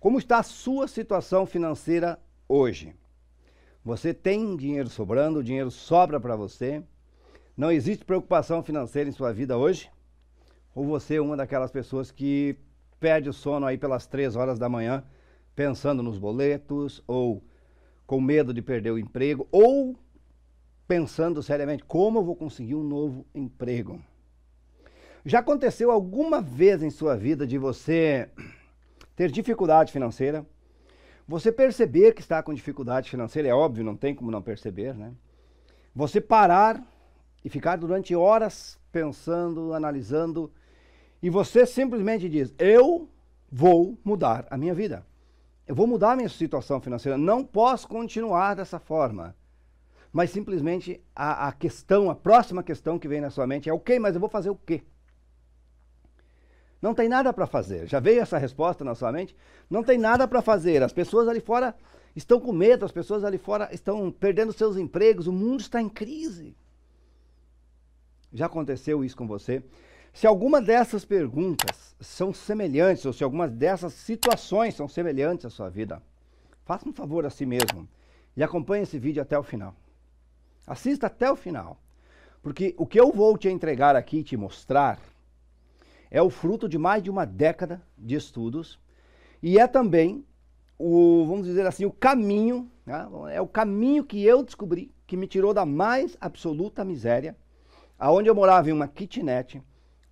Como está a sua situação financeira hoje? Você tem dinheiro sobrando, o dinheiro sobra para você? Não existe preocupação financeira em sua vida hoje? Ou você é uma daquelas pessoas que perde o sono aí pelas três horas da manhã, pensando nos boletos, ou com medo de perder o emprego, ou pensando seriamente como eu vou conseguir um novo emprego? Já aconteceu alguma vez em sua vida de você ter dificuldade financeira, você perceber que está com dificuldade financeira, é óbvio, não tem como não perceber, né? Você parar e ficar durante horas pensando, analisando, e você simplesmente diz: Eu vou mudar a minha vida. Eu vou mudar a minha situação financeira. Não posso continuar dessa forma. Mas simplesmente a, a questão, a próxima questão que vem na sua mente é: Ok, mas eu vou fazer o quê? Não tem nada para fazer. Já veio essa resposta na sua mente? Não tem nada para fazer. As pessoas ali fora estão com medo, as pessoas ali fora estão perdendo seus empregos, o mundo está em crise. Já aconteceu isso com você? Se alguma dessas perguntas são semelhantes, ou se algumas dessas situações são semelhantes à sua vida, faça um favor a si mesmo e acompanhe esse vídeo até o final. Assista até o final, porque o que eu vou te entregar aqui e te mostrar é o fruto de mais de uma década de estudos e é também o, vamos dizer assim, o caminho, né? é o caminho que eu descobri que me tirou da mais absoluta miséria, aonde eu morava em uma kitnet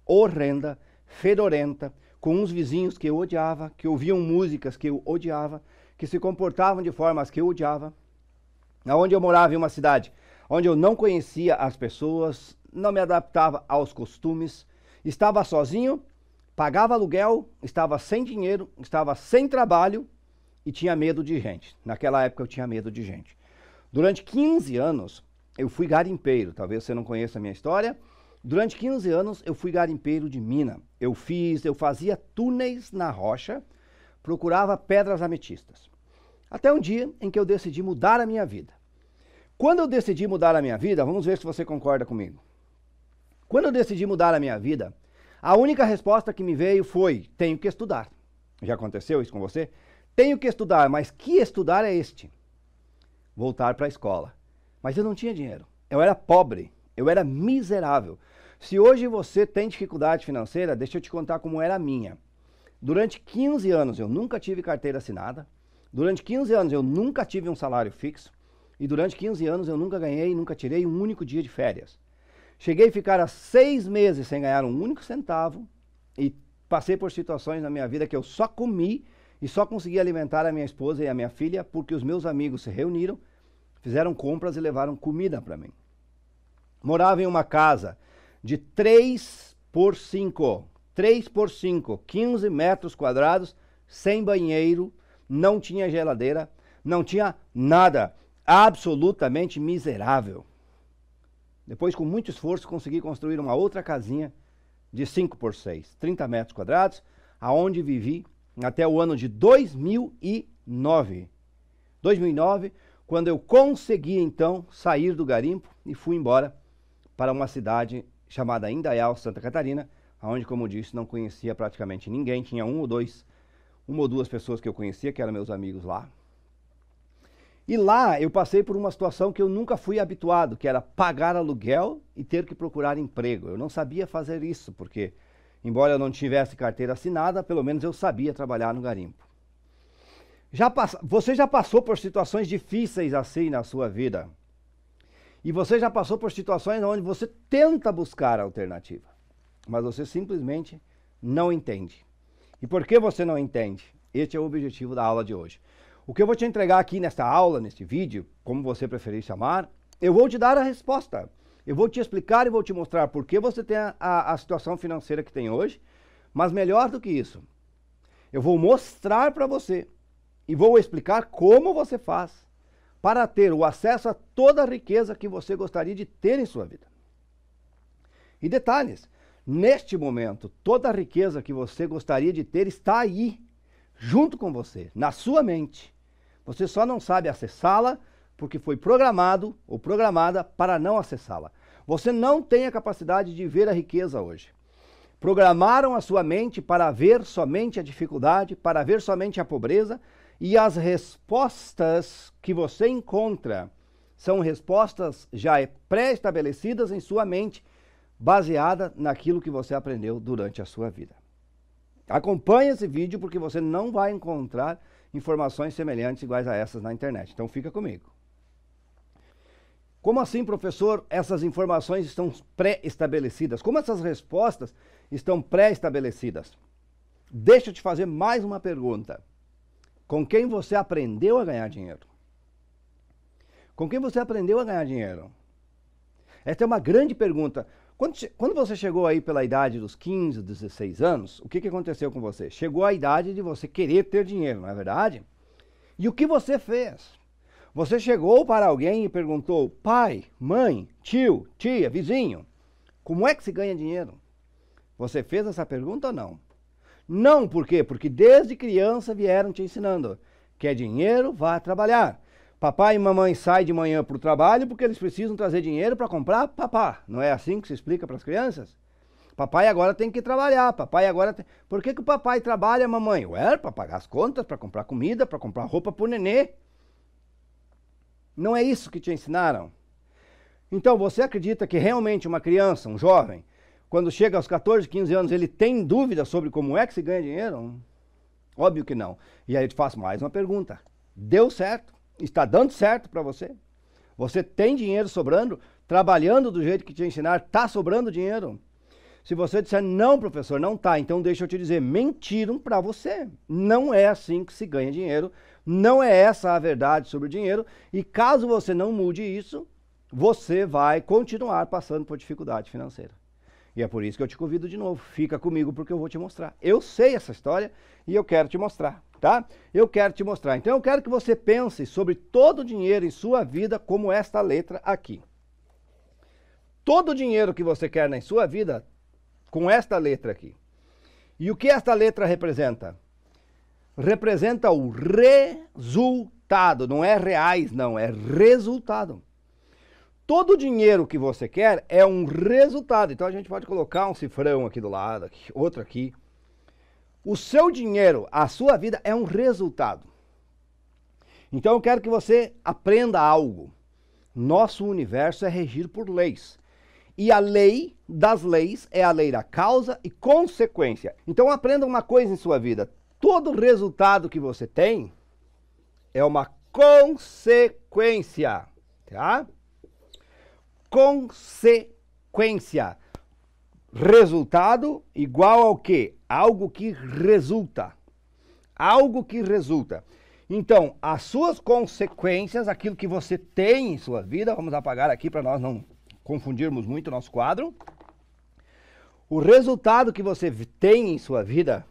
horrenda, fedorenta, com uns vizinhos que eu odiava, que ouviam músicas que eu odiava, que se comportavam de formas que eu odiava, aonde eu morava em uma cidade onde eu não conhecia as pessoas, não me adaptava aos costumes, estava sozinho, pagava aluguel, estava sem dinheiro, estava sem trabalho e tinha medo de gente. Naquela época eu tinha medo de gente. Durante 15 anos eu fui garimpeiro, talvez você não conheça a minha história. Durante 15 anos eu fui garimpeiro de mina. Eu fiz, eu fazia túneis na rocha, procurava pedras ametistas. Até um dia em que eu decidi mudar a minha vida. Quando eu decidi mudar a minha vida, vamos ver se você concorda comigo. Quando eu decidi mudar a minha vida, a única resposta que me veio foi: tenho que estudar. Já aconteceu isso com você? Tenho que estudar, mas que estudar é este? Voltar para a escola. Mas eu não tinha dinheiro. Eu era pobre. Eu era miserável. Se hoje você tem dificuldade financeira, deixa eu te contar como era a minha. Durante 15 anos eu nunca tive carteira assinada. Durante 15 anos eu nunca tive um salário fixo. E durante 15 anos eu nunca ganhei, nunca tirei um único dia de férias. Cheguei a ficar há seis meses sem ganhar um único centavo e passei por situações na minha vida que eu só comi e só consegui alimentar a minha esposa e a minha filha porque os meus amigos se reuniram, fizeram compras e levaram comida para mim. Morava em uma casa de 3 por 5, 3 por 5, 15 metros quadrados, sem banheiro, não tinha geladeira, não tinha nada, absolutamente miserável. Depois, com muito esforço, consegui construir uma outra casinha de 5 por 6, 30 metros quadrados, aonde vivi até o ano de 2009. 2009, quando eu consegui então sair do garimpo e fui embora para uma cidade chamada Indaial, Santa Catarina, onde, como disse, não conhecia praticamente ninguém, tinha um ou dois, uma ou duas pessoas que eu conhecia, que eram meus amigos lá, e lá eu passei por uma situação que eu nunca fui habituado, que era pagar aluguel e ter que procurar emprego. Eu não sabia fazer isso, porque, embora eu não tivesse carteira assinada, pelo menos eu sabia trabalhar no garimpo. Já pass... Você já passou por situações difíceis assim na sua vida? E você já passou por situações onde você tenta buscar a alternativa, mas você simplesmente não entende. E por que você não entende? Este é o objetivo da aula de hoje. O que eu vou te entregar aqui nesta aula, neste vídeo, como você preferir chamar, eu vou te dar a resposta. Eu vou te explicar e vou te mostrar por que você tem a, a, a situação financeira que tem hoje, mas melhor do que isso, eu vou mostrar para você e vou explicar como você faz para ter o acesso a toda a riqueza que você gostaria de ter em sua vida. E detalhes, neste momento, toda a riqueza que você gostaria de ter está aí, junto com você, na sua mente. Você só não sabe acessá-la porque foi programado ou programada para não acessá-la. Você não tem a capacidade de ver a riqueza hoje. Programaram a sua mente para ver somente a dificuldade, para ver somente a pobreza, e as respostas que você encontra são respostas já pré-estabelecidas em sua mente, baseada naquilo que você aprendeu durante a sua vida. Acompanhe esse vídeo porque você não vai encontrar informações semelhantes iguais a essas na internet. Então fica comigo. Como assim, professor, essas informações estão pré-estabelecidas? Como essas respostas estão pré-estabelecidas? Deixa eu te fazer mais uma pergunta. Com quem você aprendeu a ganhar dinheiro? Com quem você aprendeu a ganhar dinheiro? Esta é uma grande pergunta. Quando, quando, você chegou aí pela idade dos 15, 16 anos, o que, que aconteceu com você? Chegou a idade de você querer ter dinheiro, não é verdade? E o que você fez? Você chegou para alguém e perguntou: pai, mãe, tio, tia, vizinho, como é que se ganha dinheiro? Você fez essa pergunta ou não? Não, por quê? Porque desde criança vieram te ensinando: quer dinheiro, vá trabalhar. Papai e mamãe saem de manhã para o trabalho porque eles precisam trazer dinheiro para comprar papá. Não é assim que se explica para as crianças? Papai agora tem que trabalhar, papai agora tem... Por que, que o papai trabalha, mamãe? Ué, para pagar as contas, para comprar comida, para comprar roupa para o nenê. Não é isso que te ensinaram. Então, você acredita que realmente uma criança, um jovem, quando chega aos 14, 15 anos, ele tem dúvida sobre como é que se ganha dinheiro? Óbvio que não. E aí eu te faço mais uma pergunta. Deu certo? está dando certo para você. Você tem dinheiro sobrando, trabalhando do jeito que te ensinar, está sobrando dinheiro. Se você disser, não, professor, não tá, então deixa eu te dizer, mentiram para você. Não é assim que se ganha dinheiro, não é essa a verdade sobre o dinheiro, e caso você não mude isso, você vai continuar passando por dificuldade financeira. E é por isso que eu te convido de novo, fica comigo porque eu vou te mostrar. Eu sei essa história e eu quero te mostrar tá? Eu quero te mostrar. Então eu quero que você pense sobre todo o dinheiro em sua vida como esta letra aqui. Todo o dinheiro que você quer na sua vida com esta letra aqui. E o que esta letra representa? Representa o resultado, não é reais não, é resultado. Todo o dinheiro que você quer é um resultado. Então a gente pode colocar um cifrão aqui do lado, aqui, outro aqui, o seu dinheiro, a sua vida é um resultado. Então eu quero que você aprenda algo. Nosso universo é regido por leis. E a lei das leis é a lei da causa e consequência. Então aprenda uma coisa em sua vida: todo resultado que você tem é uma consequência, tá? Consequência. Resultado igual ao que? algo que resulta. Algo que resulta. Então, as suas consequências, aquilo que você tem em sua vida, vamos apagar aqui para nós não confundirmos muito o nosso quadro. O resultado que você tem em sua vida,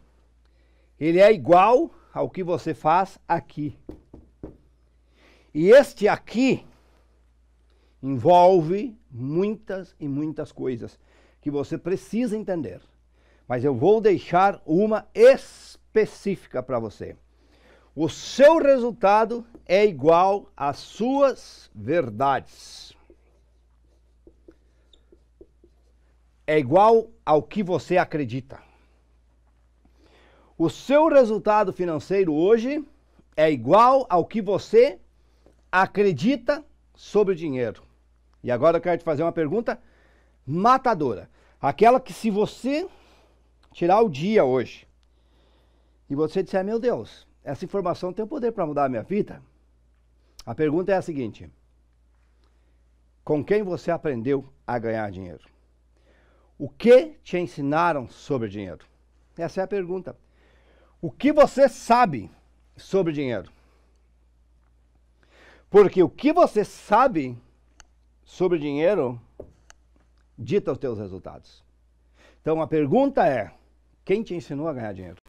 ele é igual ao que você faz aqui. E este aqui envolve muitas e muitas coisas que você precisa entender mas eu vou deixar uma específica para você. O seu resultado é igual às suas verdades. É igual ao que você acredita. O seu resultado financeiro hoje é igual ao que você acredita sobre o dinheiro. E agora eu quero te fazer uma pergunta matadora. Aquela que se você tirar o dia hoje, e você disser, meu Deus, essa informação tem o poder para mudar a minha vida, a pergunta é a seguinte: com quem você aprendeu a ganhar dinheiro? O que te ensinaram sobre dinheiro? Essa é a pergunta. O que você sabe sobre dinheiro? Porque o que você sabe sobre dinheiro dita os teus resultados. Então a pergunta é: quem te ensinou a ganhar dinheiro?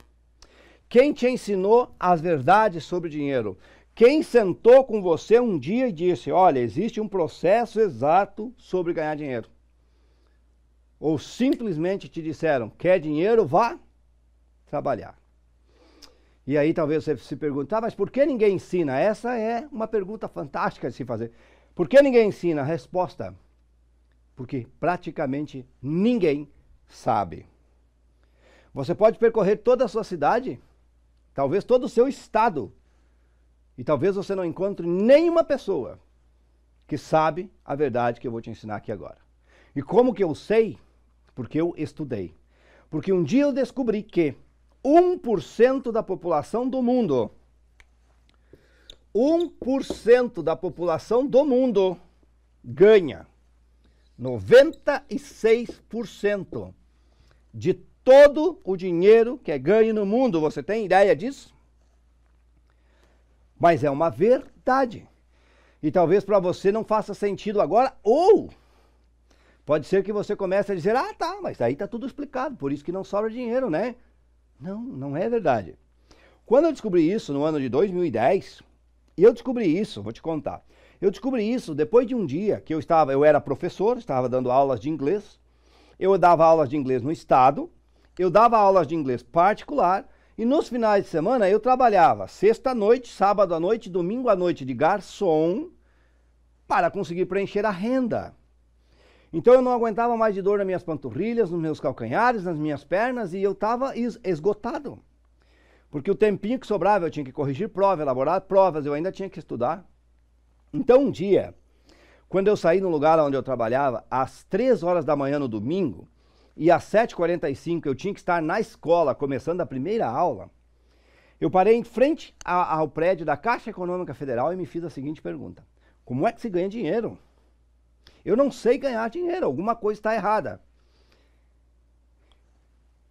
Quem te ensinou as verdades sobre dinheiro? Quem sentou com você um dia e disse: Olha, existe um processo exato sobre ganhar dinheiro? Ou simplesmente te disseram: Quer dinheiro? Vá trabalhar. E aí talvez você se pergunte: ah, mas por que ninguém ensina? Essa é uma pergunta fantástica de se fazer. Por que ninguém ensina? Resposta: porque praticamente ninguém sabe. Você pode percorrer toda a sua cidade, talvez todo o seu estado, e talvez você não encontre nenhuma pessoa que sabe a verdade que eu vou te ensinar aqui agora. E como que eu sei? Porque eu estudei. Porque um dia eu descobri que 1% da população do mundo, 1% da população do mundo ganha 96% de todo o dinheiro que é ganho no mundo. Você tem ideia disso? Mas é uma verdade. E talvez para você não faça sentido agora, ou pode ser que você comece a dizer: ah, tá, mas aí está tudo explicado, por isso que não sobra dinheiro, né? Não, não é verdade. Quando eu descobri isso no ano de 2010, e eu descobri isso, vou te contar. Eu descobri isso depois de um dia que eu estava, eu era professor, estava dando aulas de inglês. Eu dava aulas de inglês no estado eu dava aulas de inglês particular e nos finais de semana eu trabalhava sexta noite, sábado à noite, domingo à noite de garçom para conseguir preencher a renda. Então eu não aguentava mais de dor nas minhas panturrilhas, nos meus calcanhares, nas minhas pernas e eu estava esgotado. Porque o tempinho que sobrava eu tinha que corrigir prova, elaborar provas, eu ainda tinha que estudar. Então um dia, quando eu saí no lugar onde eu trabalhava, às três horas da manhã no domingo, e às 7h45 eu tinha que estar na escola, começando a primeira aula, eu parei em frente a, ao prédio da Caixa Econômica Federal e me fiz a seguinte pergunta: Como é que se ganha dinheiro? Eu não sei ganhar dinheiro, alguma coisa está errada.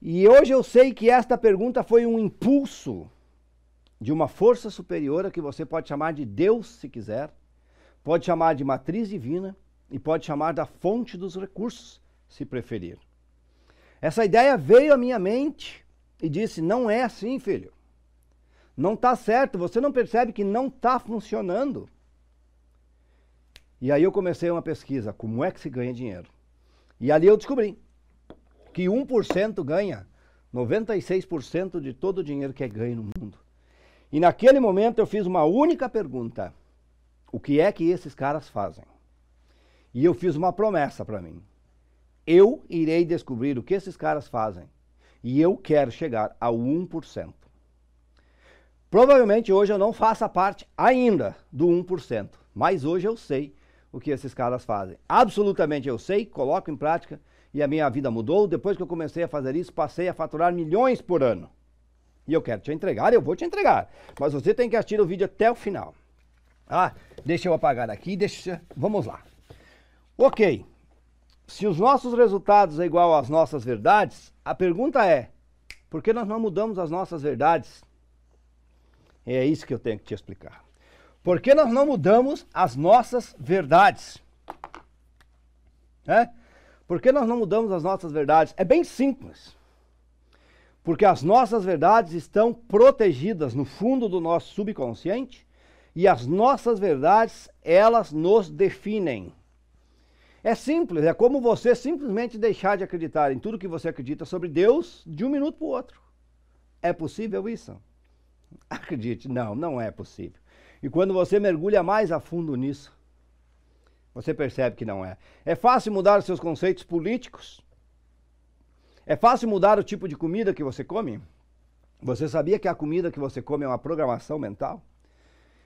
E hoje eu sei que esta pergunta foi um impulso de uma força superior a que você pode chamar de Deus, se quiser, pode chamar de matriz divina e pode chamar da fonte dos recursos, se preferir. Essa ideia veio à minha mente e disse: não é assim, filho. Não está certo, você não percebe que não está funcionando. E aí eu comecei uma pesquisa: como é que se ganha dinheiro? E ali eu descobri que 1% ganha 96% de todo o dinheiro que é ganho no mundo. E naquele momento eu fiz uma única pergunta: o que é que esses caras fazem? E eu fiz uma promessa para mim. Eu irei descobrir o que esses caras fazem. E eu quero chegar a 1%. Provavelmente hoje eu não faça parte ainda do 1%, mas hoje eu sei o que esses caras fazem. Absolutamente eu sei, coloco em prática e a minha vida mudou. Depois que eu comecei a fazer isso, passei a faturar milhões por ano. E eu quero te entregar, eu vou te entregar. Mas você tem que assistir o vídeo até o final. Ah, deixa eu apagar aqui, deixa. Vamos lá. Ok, se os nossos resultados é igual às nossas verdades, a pergunta é: por que nós não mudamos as nossas verdades? É isso que eu tenho que te explicar. Por que nós não mudamos as nossas verdades? É? Por que nós não mudamos as nossas verdades? É bem simples. Porque as nossas verdades estão protegidas no fundo do nosso subconsciente e as nossas verdades, elas nos definem. É simples, é como você simplesmente deixar de acreditar em tudo que você acredita sobre Deus de um minuto para o outro. É possível isso? Acredite, não, não é possível. E quando você mergulha mais a fundo nisso, você percebe que não é. É fácil mudar os seus conceitos políticos? É fácil mudar o tipo de comida que você come? Você sabia que a comida que você come é uma programação mental?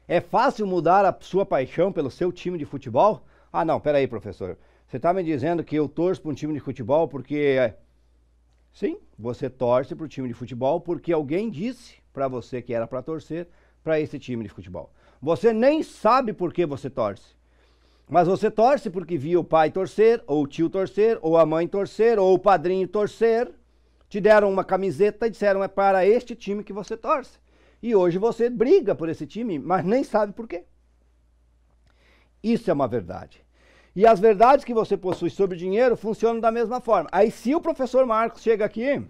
É fácil mudar a sua paixão pelo seu time de futebol? Ah, não, peraí, professor. Você está me dizendo que eu torço para um time de futebol porque. É, sim, você torce para o time de futebol porque alguém disse para você que era para torcer para esse time de futebol. Você nem sabe por que você torce. Mas você torce porque viu o pai torcer, ou o tio torcer, ou a mãe torcer, ou o padrinho torcer. Te deram uma camiseta e disseram é para este time que você torce. E hoje você briga por esse time, mas nem sabe por quê. Isso é uma verdade. E as verdades que você possui sobre dinheiro funcionam da mesma forma. Aí, se o professor Marcos chega aqui,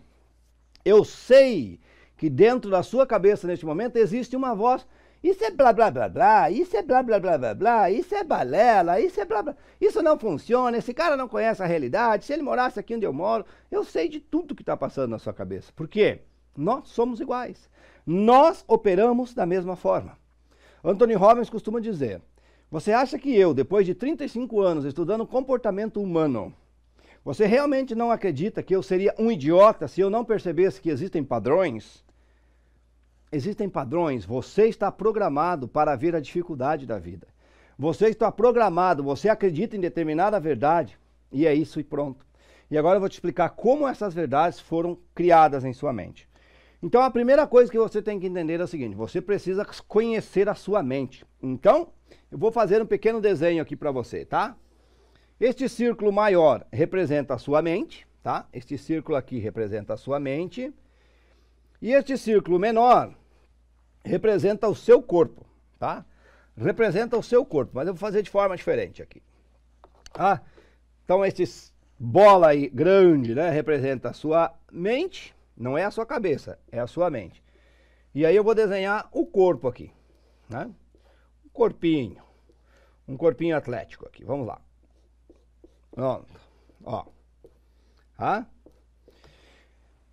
eu sei que dentro da sua cabeça, neste momento, existe uma voz. Isso é blá blá blá blá, isso é blá blá blá blá blá, isso é balela, isso é blá blá. Isso não funciona, esse cara não conhece a realidade. Se ele morasse aqui onde eu moro, eu sei de tudo que está passando na sua cabeça. Por quê? Nós somos iguais. Nós operamos da mesma forma. Anthony Robbins costuma dizer: você acha que eu, depois de 35 anos estudando comportamento humano, você realmente não acredita que eu seria um idiota se eu não percebesse que existem padrões? Existem padrões. Você está programado para ver a dificuldade da vida. Você está programado, você acredita em determinada verdade e é isso e pronto. E agora eu vou te explicar como essas verdades foram criadas em sua mente. Então a primeira coisa que você tem que entender é o seguinte: você precisa conhecer a sua mente. Então, eu vou fazer um pequeno desenho aqui para você, tá? Este círculo maior representa a sua mente, tá? Este círculo aqui representa a sua mente. E este círculo menor representa o seu corpo, tá? Representa o seu corpo, mas eu vou fazer de forma diferente aqui. Tá? Então, este bola aí grande, né, representa a sua mente. Não é a sua cabeça, é a sua mente. E aí eu vou desenhar o corpo aqui, né? Um corpinho, um corpinho atlético aqui, vamos lá. Pronto, ó. Ah?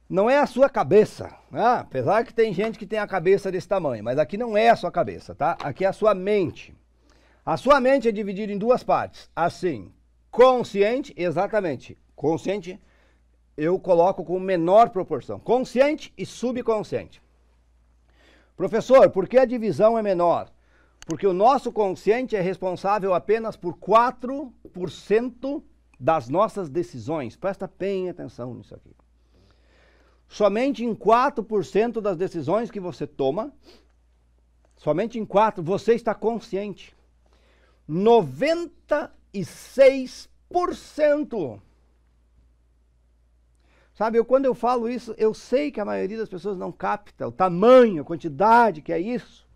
Não é a sua cabeça, né? apesar que tem gente que tem a cabeça desse tamanho, mas aqui não é a sua cabeça, tá? Aqui é a sua mente. A sua mente é dividida em duas partes, assim, consciente, exatamente, consciente, eu coloco com menor proporção, consciente e subconsciente. Professor, por que a divisão é menor? Porque o nosso consciente é responsável apenas por 4% das nossas decisões. Presta bem atenção nisso aqui. Somente em 4% das decisões que você toma, somente em 4% você está consciente. 96% Sabe, eu, quando eu falo isso, eu sei que a maioria das pessoas não capta o tamanho, a quantidade que é isso.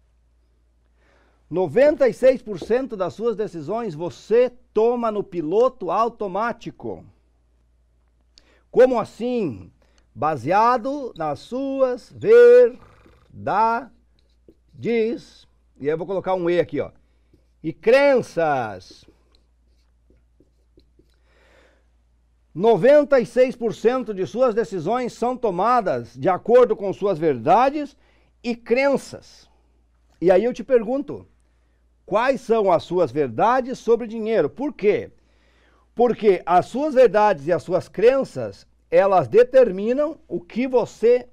96% das suas decisões você toma no piloto automático. Como assim? Baseado nas suas verdades. E eu vou colocar um E aqui, ó. E crenças. 96% de suas decisões são tomadas de acordo com suas verdades e crenças. E aí eu te pergunto, quais são as suas verdades sobre dinheiro? Por quê? Porque as suas verdades e as suas crenças, elas determinam o que você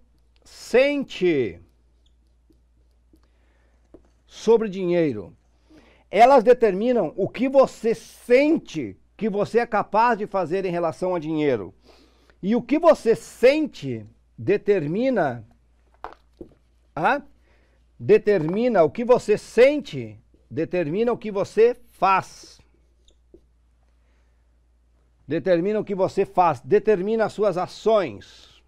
sente sobre dinheiro. Elas determinam o que você sente que você é capaz de fazer em relação a dinheiro. E o que você sente determina ah, determina o que você sente, determina o que você faz. Determina o que você faz, determina as suas ações.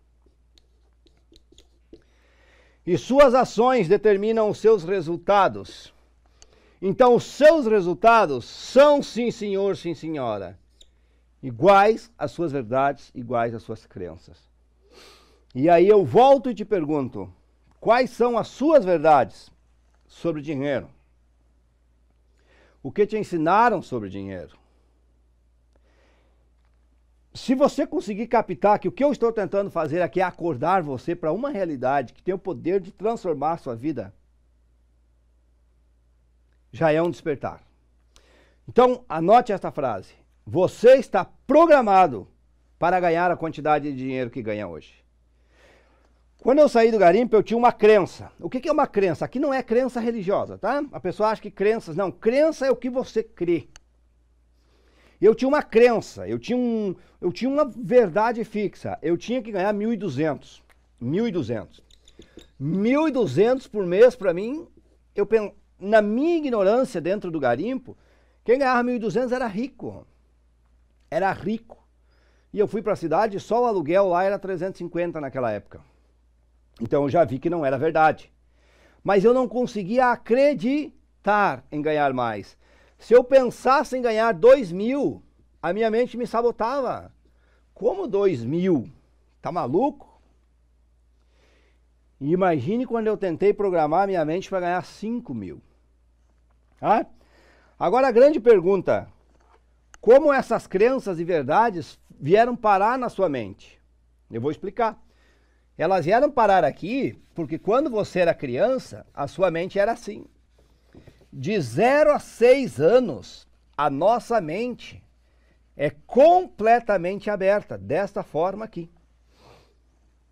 E suas ações determinam os seus resultados. Então, os seus resultados são, sim, senhor, sim, senhora, iguais às suas verdades, iguais às suas crenças. E aí eu volto e te pergunto: quais são as suas verdades sobre dinheiro? O que te ensinaram sobre dinheiro? Se você conseguir captar que o que eu estou tentando fazer aqui é acordar você para uma realidade que tem o poder de transformar sua vida, já é um despertar. Então, anote esta frase. Você está programado para ganhar a quantidade de dinheiro que ganha hoje. Quando eu saí do garimpo, eu tinha uma crença. O que é uma crença? Aqui não é crença religiosa, tá? A pessoa acha que crenças. Não, crença é o que você crê. Eu tinha uma crença, eu tinha, um, eu tinha uma verdade fixa. Eu tinha que ganhar 1.200. 1.200. 1.200 por mês, para mim, eu, na minha ignorância dentro do garimpo, quem ganhava 1.200 era rico. Era rico. E eu fui para a cidade, só o aluguel lá era 350 naquela época. Então eu já vi que não era verdade. Mas eu não conseguia acreditar em ganhar mais. Se eu pensasse em ganhar 2 mil, a minha mente me sabotava. Como 2 mil? Tá maluco? imagine quando eu tentei programar a minha mente para ganhar 5 mil. Tá? Agora a grande pergunta: como essas crenças e verdades vieram parar na sua mente? Eu vou explicar. Elas vieram parar aqui porque quando você era criança, a sua mente era assim. De 0 a 6 anos, a nossa mente é completamente aberta, desta forma aqui.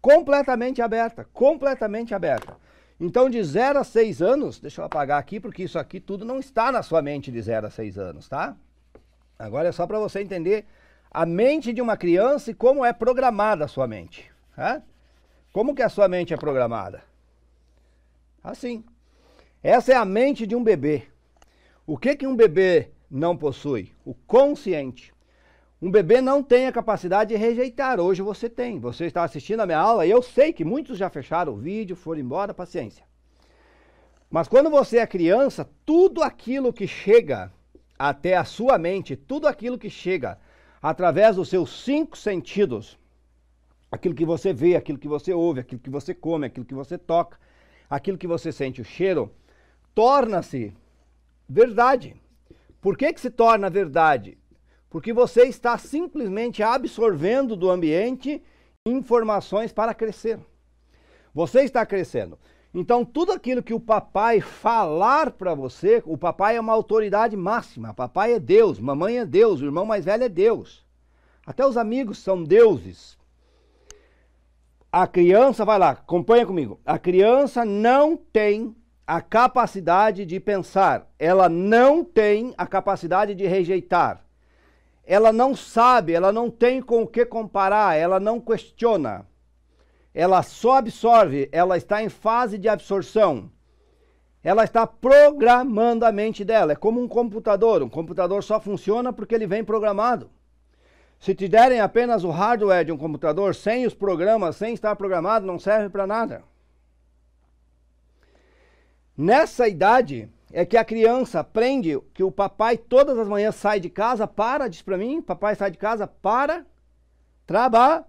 Completamente aberta, completamente aberta. Então, de 0 a 6 anos, deixa eu apagar aqui, porque isso aqui tudo não está na sua mente de 0 a 6 anos, tá? Agora é só para você entender a mente de uma criança e como é programada a sua mente. Tá? Como que a sua mente é programada? Assim. Essa é a mente de um bebê. O que, que um bebê não possui? O consciente. Um bebê não tem a capacidade de rejeitar. Hoje você tem. Você está assistindo a minha aula e eu sei que muitos já fecharam o vídeo, foram embora, paciência. Mas quando você é criança, tudo aquilo que chega até a sua mente, tudo aquilo que chega através dos seus cinco sentidos, aquilo que você vê, aquilo que você ouve, aquilo que você come, aquilo que você toca, aquilo que você sente o cheiro, torna-se verdade. Por que, que se torna verdade? Porque você está simplesmente absorvendo do ambiente informações para crescer. Você está crescendo. Então, tudo aquilo que o papai falar para você, o papai é uma autoridade máxima. Papai é Deus, mamãe é Deus, o irmão mais velho é Deus. Até os amigos são deuses. A criança, vai lá, acompanha comigo. A criança não tem a capacidade de pensar, ela não tem a capacidade de rejeitar, ela não sabe, ela não tem com o que comparar, ela não questiona. Ela só absorve, ela está em fase de absorção. Ela está programando a mente dela, é como um computador. Um computador só funciona porque ele vem programado. Se te derem apenas o hardware de um computador sem os programas, sem estar programado, não serve para nada. Nessa idade, é que a criança aprende que o papai todas as manhãs sai de casa para, diz para mim, papai sai de casa para trabalhar.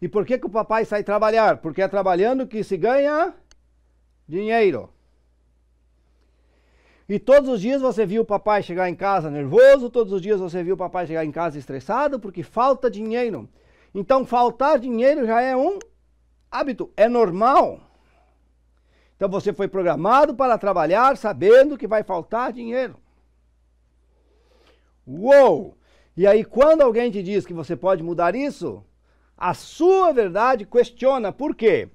E por que, que o papai sai trabalhar? Porque é trabalhando que se ganha dinheiro. E todos os dias você viu o papai chegar em casa nervoso, todos os dias você viu o papai chegar em casa estressado porque falta dinheiro. Então faltar dinheiro já é um hábito, é normal. Então você foi programado para trabalhar sabendo que vai faltar dinheiro. Uou! E aí, quando alguém te diz que você pode mudar isso, a sua verdade questiona. Por quê?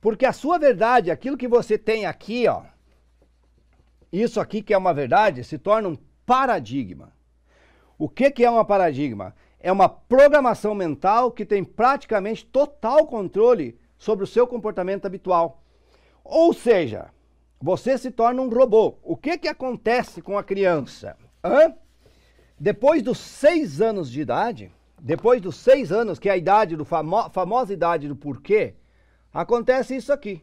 Porque a sua verdade, aquilo que você tem aqui, ó, isso aqui que é uma verdade, se torna um paradigma. O que, que é uma paradigma? É uma programação mental que tem praticamente total controle sobre o seu comportamento habitual. Ou seja, você se torna um robô. O que, que acontece com a criança? Hã? Depois dos seis anos de idade, depois dos seis anos, que é a idade do famo famosa idade do porquê, acontece isso aqui.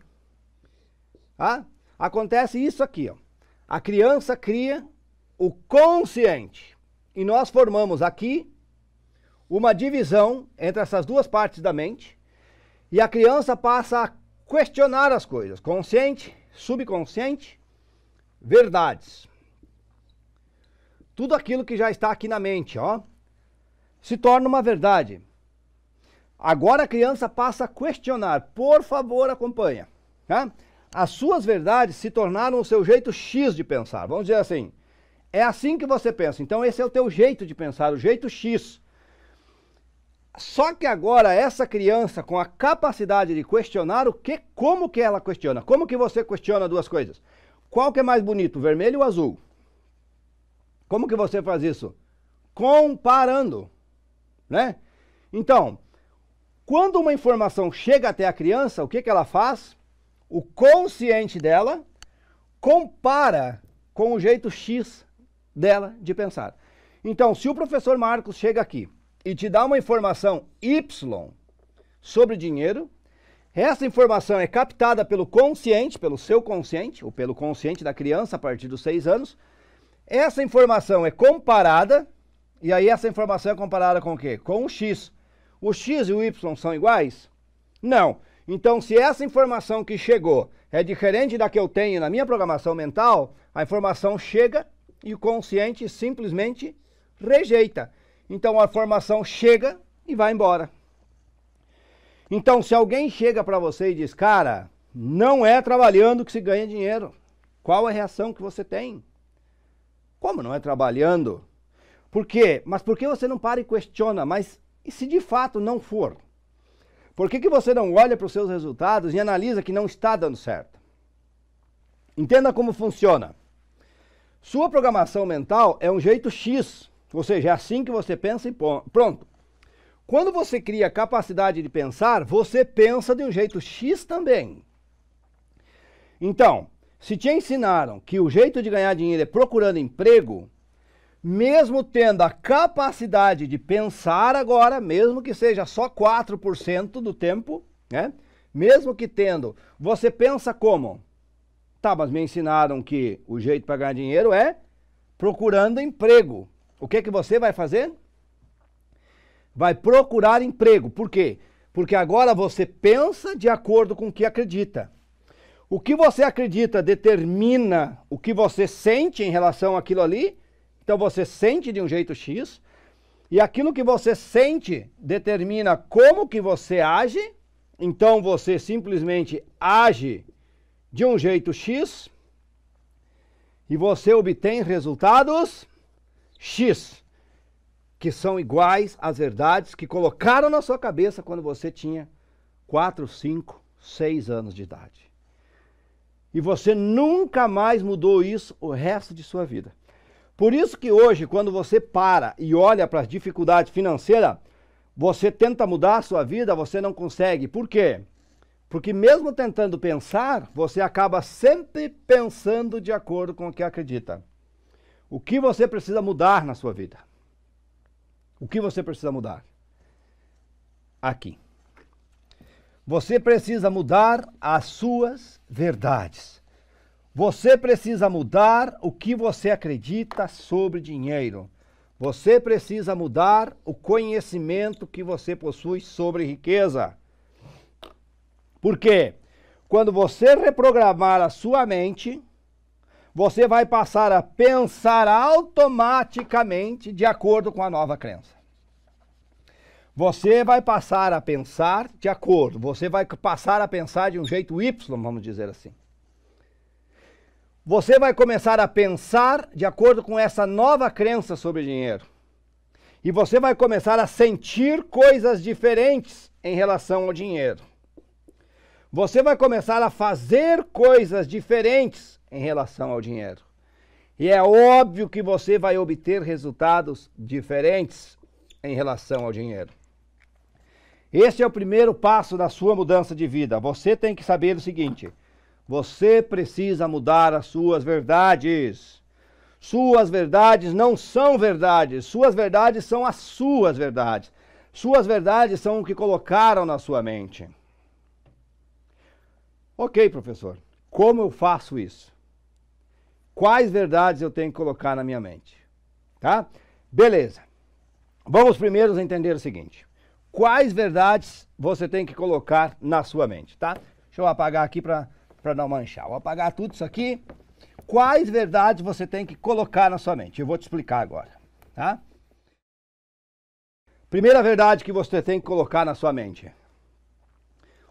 Acontece isso aqui. Ó. A criança cria o consciente. E nós formamos aqui uma divisão entre essas duas partes da mente. E a criança passa a questionar as coisas, consciente, subconsciente, verdades. Tudo aquilo que já está aqui na mente, ó, se torna uma verdade. Agora a criança passa a questionar. Por favor, acompanha. Tá? As suas verdades se tornaram o seu jeito X de pensar. Vamos dizer assim. É assim que você pensa. Então, esse é o teu jeito de pensar, o jeito X. Só que agora essa criança com a capacidade de questionar o que, como que ela questiona? Como que você questiona duas coisas? Qual que é mais bonito, vermelho ou azul? Como que você faz isso? Comparando, né? Então, quando uma informação chega até a criança, o que que ela faz? O consciente dela compara com o jeito X dela de pensar. Então, se o professor Marcos chega aqui e te dá uma informação Y sobre dinheiro, essa informação é captada pelo consciente, pelo seu consciente, ou pelo consciente da criança a partir dos seis anos. Essa informação é comparada, e aí essa informação é comparada com o quê? Com o X. O X e o Y são iguais? Não. Então, se essa informação que chegou é diferente da que eu tenho na minha programação mental, a informação chega e o consciente simplesmente rejeita. Então a formação chega e vai embora. Então, se alguém chega para você e diz, cara, não é trabalhando que se ganha dinheiro, qual é a reação que você tem? Como não é trabalhando? Por quê? Mas por que você não para e questiona? Mas e se de fato não for? Por que, que você não olha para os seus resultados e analisa que não está dando certo? Entenda como funciona. Sua programação mental é um jeito X ou seja, é assim que você pensa e pronto. Quando você cria capacidade de pensar, você pensa de um jeito X também. Então, se te ensinaram que o jeito de ganhar dinheiro é procurando emprego, mesmo tendo a capacidade de pensar agora, mesmo que seja só 4% do tempo, né? Mesmo que tendo, você pensa como? Tá, mas me ensinaram que o jeito para ganhar dinheiro é procurando emprego. O que é que você vai fazer? Vai procurar emprego. Por quê? Porque agora você pensa de acordo com o que acredita. O que você acredita determina o que você sente em relação àquilo ali. Então você sente de um jeito X, e aquilo que você sente determina como que você age. Então você simplesmente age de um jeito X e você obtém resultados X, que são iguais às verdades que colocaram na sua cabeça quando você tinha 4, 5, 6 anos de idade. E você nunca mais mudou isso o resto de sua vida. Por isso que hoje, quando você para e olha para as dificuldades financeiras, você tenta mudar a sua vida, você não consegue. Por quê? Porque mesmo tentando pensar, você acaba sempre pensando de acordo com o que acredita. O que você precisa mudar na sua vida? O que você precisa mudar? Aqui. Você precisa mudar as suas verdades. Você precisa mudar o que você acredita sobre dinheiro. Você precisa mudar o conhecimento que você possui sobre riqueza. Por quê? Quando você reprogramar a sua mente, você vai passar a pensar automaticamente de acordo com a nova crença. Você vai passar a pensar de acordo, você vai passar a pensar de um jeito Y, vamos dizer assim. Você vai começar a pensar de acordo com essa nova crença sobre dinheiro. E você vai começar a sentir coisas diferentes em relação ao dinheiro. Você vai começar a fazer coisas diferentes em relação ao dinheiro. E é óbvio que você vai obter resultados diferentes em relação ao dinheiro. Esse é o primeiro passo da sua mudança de vida. Você tem que saber o seguinte: você precisa mudar as suas verdades. Suas verdades não são verdades, suas verdades são as suas verdades. Suas verdades são o que colocaram na sua mente. Ok, professor, como eu faço isso? quais verdades eu tenho que colocar na minha mente. Tá? Beleza. Vamos primeiro entender o seguinte: quais verdades você tem que colocar na sua mente, tá? Deixa eu apagar aqui para não manchar. Vou apagar tudo isso aqui. Quais verdades você tem que colocar na sua mente? Eu vou te explicar agora, tá? Primeira verdade que você tem que colocar na sua mente: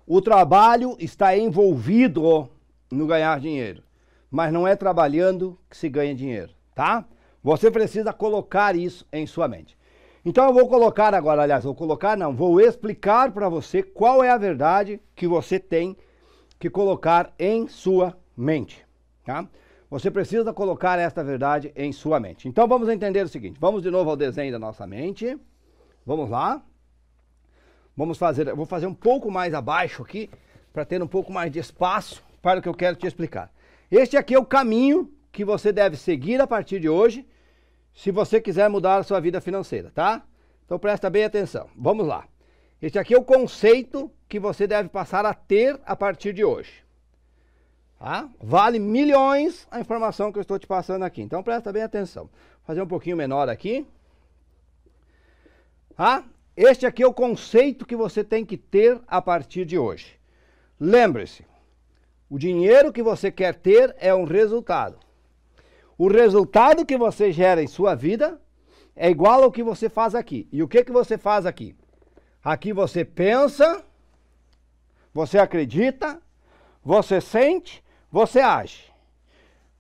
o trabalho está envolvido no ganhar dinheiro mas não é trabalhando que se ganha dinheiro, tá? Você precisa colocar isso em sua mente. Então eu vou colocar agora, aliás, vou colocar não, vou explicar para você qual é a verdade que você tem que colocar em sua mente, tá? Você precisa colocar esta verdade em sua mente. Então vamos entender o seguinte, vamos de novo ao desenho da nossa mente. Vamos lá. Vamos fazer, eu vou fazer um pouco mais abaixo aqui para ter um pouco mais de espaço para o que eu quero te explicar. Este aqui é o caminho que você deve seguir a partir de hoje, se você quiser mudar a sua vida financeira, tá? Então presta bem atenção. Vamos lá. Este aqui é o conceito que você deve passar a ter a partir de hoje. Tá? Vale milhões a informação que eu estou te passando aqui. Então presta bem atenção. Vou fazer um pouquinho menor aqui. Tá? Este aqui é o conceito que você tem que ter a partir de hoje. Lembre-se, o dinheiro que você quer ter é um resultado. O resultado que você gera em sua vida é igual ao que você faz aqui. E o que, que você faz aqui? Aqui você pensa, você acredita, você sente, você age.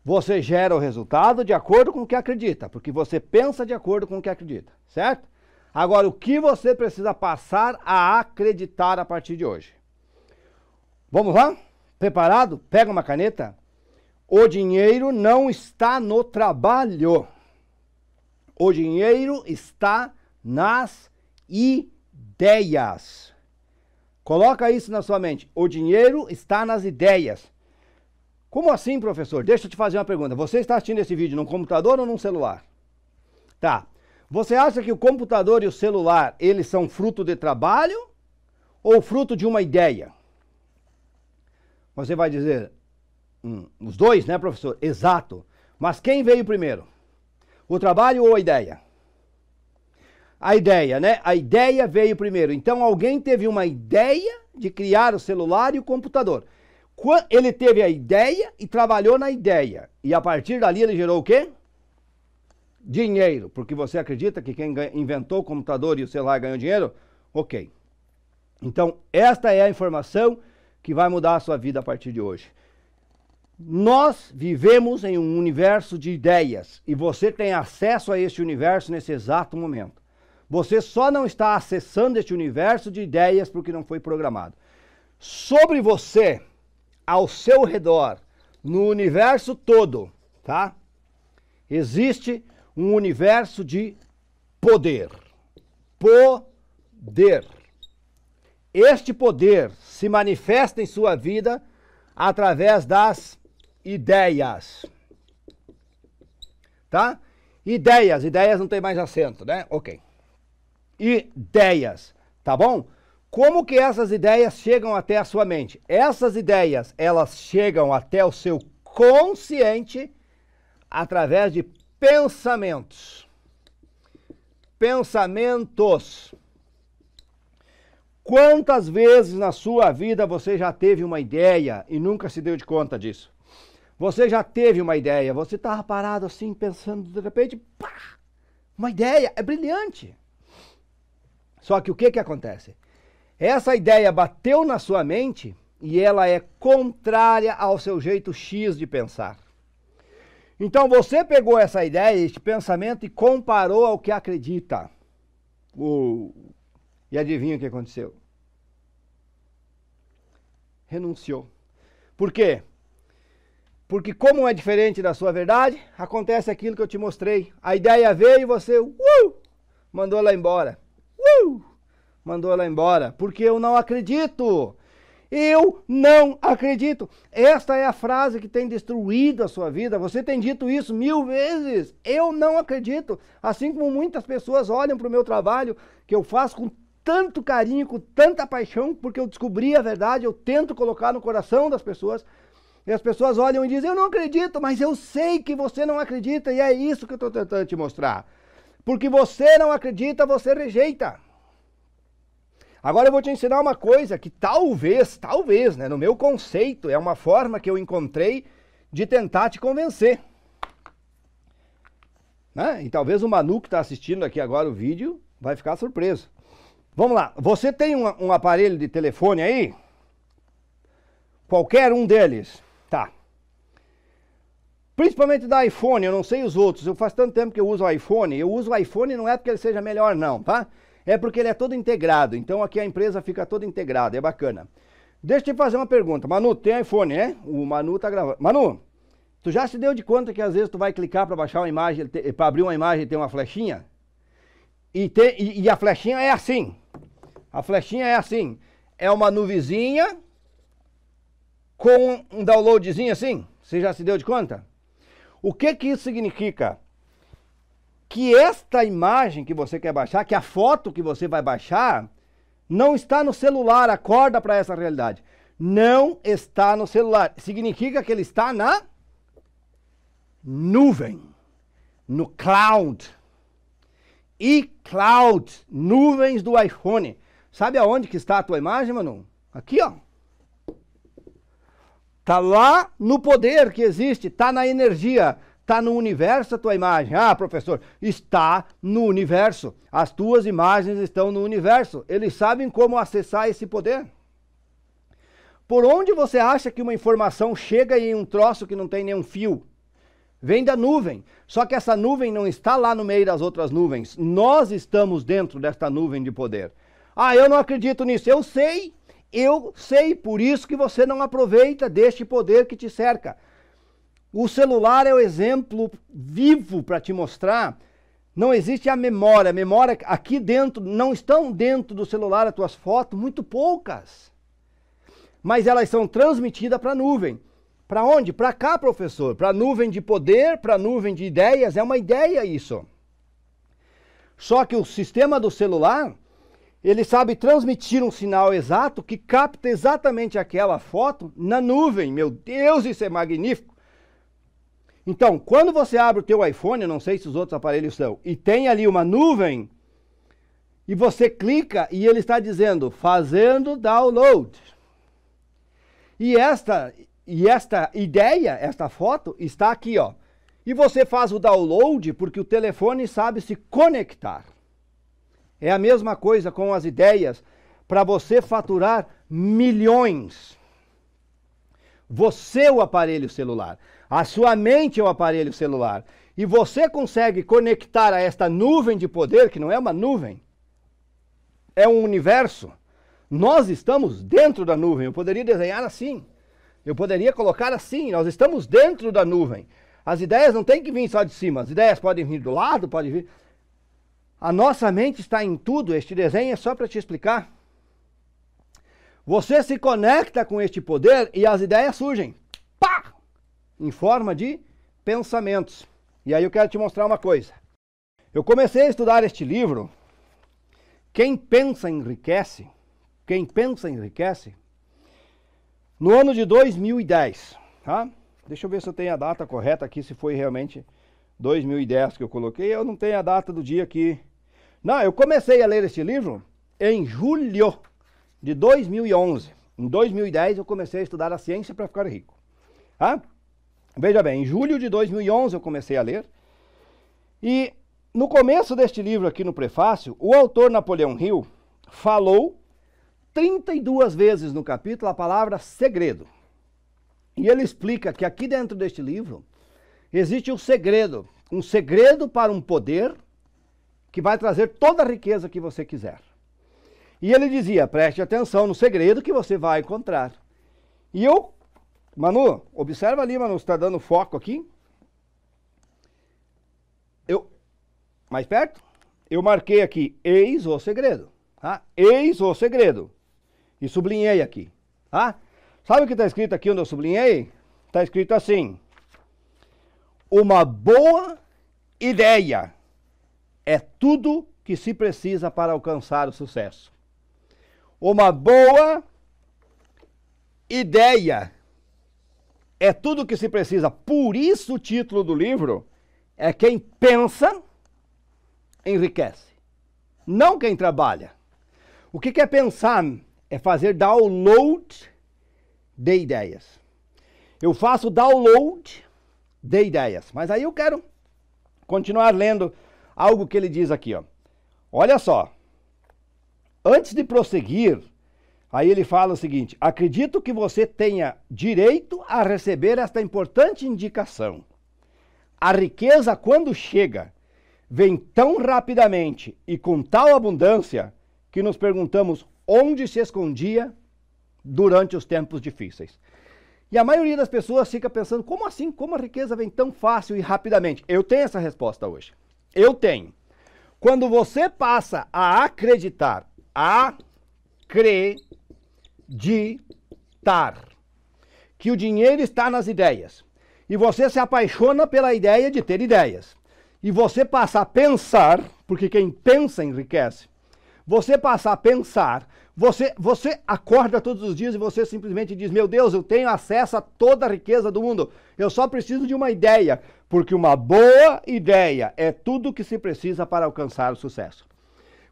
Você gera o resultado de acordo com o que acredita, porque você pensa de acordo com o que acredita, certo? Agora, o que você precisa passar a acreditar a partir de hoje? Vamos lá? Preparado? Pega uma caneta. O dinheiro não está no trabalho. O dinheiro está nas ideias. Coloca isso na sua mente. O dinheiro está nas ideias. Como assim, professor? Deixa eu te fazer uma pergunta. Você está assistindo esse vídeo num computador ou num celular? Tá. Você acha que o computador e o celular, eles são fruto de trabalho ou fruto de uma ideia? Você vai dizer, hum, os dois, né, professor? Exato. Mas quem veio primeiro? O trabalho ou a ideia? A ideia, né? A ideia veio primeiro. Então alguém teve uma ideia de criar o celular e o computador. Ele teve a ideia e trabalhou na ideia. E a partir dali ele gerou o quê? Dinheiro. Porque você acredita que quem inventou o computador e o celular ganhou dinheiro? Ok. Então, esta é a informação que vai mudar a sua vida a partir de hoje. Nós vivemos em um universo de ideias e você tem acesso a este universo nesse exato momento. Você só não está acessando este universo de ideias porque não foi programado. Sobre você, ao seu redor, no universo todo, tá? Existe um universo de poder. Poder. Este poder se manifesta em sua vida através das ideias. Tá? Ideias, ideias não tem mais acento, né? Ok. Ideias, tá bom? Como que essas ideias chegam até a sua mente? Essas ideias, elas chegam até o seu consciente através de pensamentos. Pensamentos. Quantas vezes na sua vida você já teve uma ideia e nunca se deu de conta disso? Você já teve uma ideia, você estava tá parado assim, pensando, de repente, pá, uma ideia, é brilhante. Só que o que, que acontece? Essa ideia bateu na sua mente e ela é contrária ao seu jeito X de pensar. Então você pegou essa ideia, este pensamento e comparou ao que acredita. O e adivinha o que aconteceu? Renunciou. Por quê? Porque como é diferente da sua verdade, acontece aquilo que eu te mostrei. A ideia veio e você uh, mandou ela embora. Uh, mandou ela embora. Porque eu não acredito. Eu não acredito. Esta é a frase que tem destruído a sua vida. Você tem dito isso mil vezes. Eu não acredito. Assim como muitas pessoas olham para o meu trabalho, que eu faço com tanto carinho, com tanta paixão, porque eu descobri a verdade, eu tento colocar no coração das pessoas. E as pessoas olham e dizem: Eu não acredito, mas eu sei que você não acredita, e é isso que eu estou tentando te mostrar. Porque você não acredita, você rejeita. Agora eu vou te ensinar uma coisa que talvez, talvez, né, no meu conceito, é uma forma que eu encontrei de tentar te convencer. Né? E talvez o Manu que está assistindo aqui agora o vídeo vai ficar surpreso. Vamos lá. Você tem um, um aparelho de telefone aí? Qualquer um deles. Tá. Principalmente da iPhone, eu não sei os outros. Eu faz tanto tempo que eu uso o iPhone. Eu uso o iPhone não é porque ele seja melhor, não, tá? É porque ele é todo integrado. Então aqui a empresa fica toda integrada, é bacana. Deixa eu te fazer uma pergunta. Manu, tem iPhone, é? O Manu tá gravando. Manu, tu já se deu de conta que às vezes tu vai clicar para baixar uma imagem, para abrir uma imagem e tem uma flechinha? E, e, e a flechinha é assim. A flechinha é assim, é uma nuvezinha com um downloadzinho assim. Você já se deu de conta? O que que isso significa? Que esta imagem que você quer baixar, que a foto que você vai baixar, não está no celular, acorda para essa realidade. Não está no celular. Significa que ele está na nuvem, no cloud. E cloud, nuvens do iPhone. Sabe aonde que está a tua imagem, Manu? Aqui, ó. Tá lá no poder que existe, tá na energia, está no universo a tua imagem. Ah, professor, está no universo. As tuas imagens estão no universo. Eles sabem como acessar esse poder. Por onde você acha que uma informação chega em um troço que não tem nenhum fio? Vem da nuvem. Só que essa nuvem não está lá no meio das outras nuvens. Nós estamos dentro desta nuvem de poder. Ah, eu não acredito nisso. Eu sei, eu sei, por isso que você não aproveita deste poder que te cerca. O celular é o exemplo vivo para te mostrar. Não existe a memória. A memória aqui dentro, não estão dentro do celular as tuas fotos, muito poucas. Mas elas são transmitidas para a nuvem. Para onde? Para cá, professor. Para a nuvem de poder, para a nuvem de ideias. É uma ideia isso. Só que o sistema do celular ele sabe transmitir um sinal exato que capta exatamente aquela foto na nuvem. Meu Deus, isso é magnífico! Então, quando você abre o teu iPhone, não sei se os outros aparelhos são, e tem ali uma nuvem, e você clica e ele está dizendo, fazendo download. E esta, e esta ideia, esta foto, está aqui, ó. E você faz o download porque o telefone sabe se conectar. É a mesma coisa com as ideias. Para você faturar milhões, você é o aparelho celular, a sua mente é o aparelho celular. E você consegue conectar a esta nuvem de poder, que não é uma nuvem, é um universo. Nós estamos dentro da nuvem. Eu poderia desenhar assim. Eu poderia colocar assim. Nós estamos dentro da nuvem. As ideias não têm que vir só de cima. As ideias podem vir do lado, podem vir. A nossa mente está em tudo. Este desenho é só para te explicar. Você se conecta com este poder e as ideias surgem. Pá! Em forma de pensamentos. E aí eu quero te mostrar uma coisa. Eu comecei a estudar este livro, Quem Pensa Enriquece. Quem Pensa Enriquece. No ano de 2010, tá? Deixa eu ver se eu tenho a data correta aqui, se foi realmente 2010 que eu coloquei. Eu não tenho a data do dia aqui não, eu comecei a ler este livro em julho de 2011. Em 2010 eu comecei a estudar a ciência para ficar rico. Tá? Veja bem, em julho de 2011 eu comecei a ler. E no começo deste livro aqui no prefácio, o autor Napoleão Hill falou 32 vezes no capítulo a palavra segredo. E ele explica que aqui dentro deste livro existe um segredo, um segredo para um poder que vai trazer toda a riqueza que você quiser. E ele dizia: preste atenção no segredo que você vai encontrar. E eu, Manu, observa ali, Manu, está dando foco aqui. Eu, mais perto, eu marquei aqui: eis o segredo. Tá? Eis o segredo. E sublinhei aqui. Tá? Sabe o que está escrito aqui onde eu sublinhei? Está escrito assim: uma boa ideia é tudo que se precisa para alcançar o sucesso. Uma boa ideia é tudo que se precisa. Por isso o título do livro é quem pensa enriquece, não quem trabalha. O que é pensar? É fazer download de ideias. Eu faço download de ideias, mas aí eu quero continuar lendo algo que ele diz aqui, ó. Olha só. Antes de prosseguir, aí ele fala o seguinte: acredito que você tenha direito a receber esta importante indicação. A riqueza, quando chega, vem tão rapidamente e com tal abundância que nos perguntamos onde se escondia durante os tempos difíceis. E a maioria das pessoas fica pensando: como assim? Como a riqueza vem tão fácil e rapidamente? Eu tenho essa resposta hoje. Eu tenho. Quando você passa a acreditar, acreditar que o dinheiro está nas ideias e você se apaixona pela ideia de ter ideias e você passa a pensar, porque quem pensa enriquece. Você passa a pensar, você, você acorda todos os dias e você simplesmente diz: Meu Deus, eu tenho acesso a toda a riqueza do mundo, eu só preciso de uma ideia porque uma boa ideia é tudo que se precisa para alcançar o sucesso.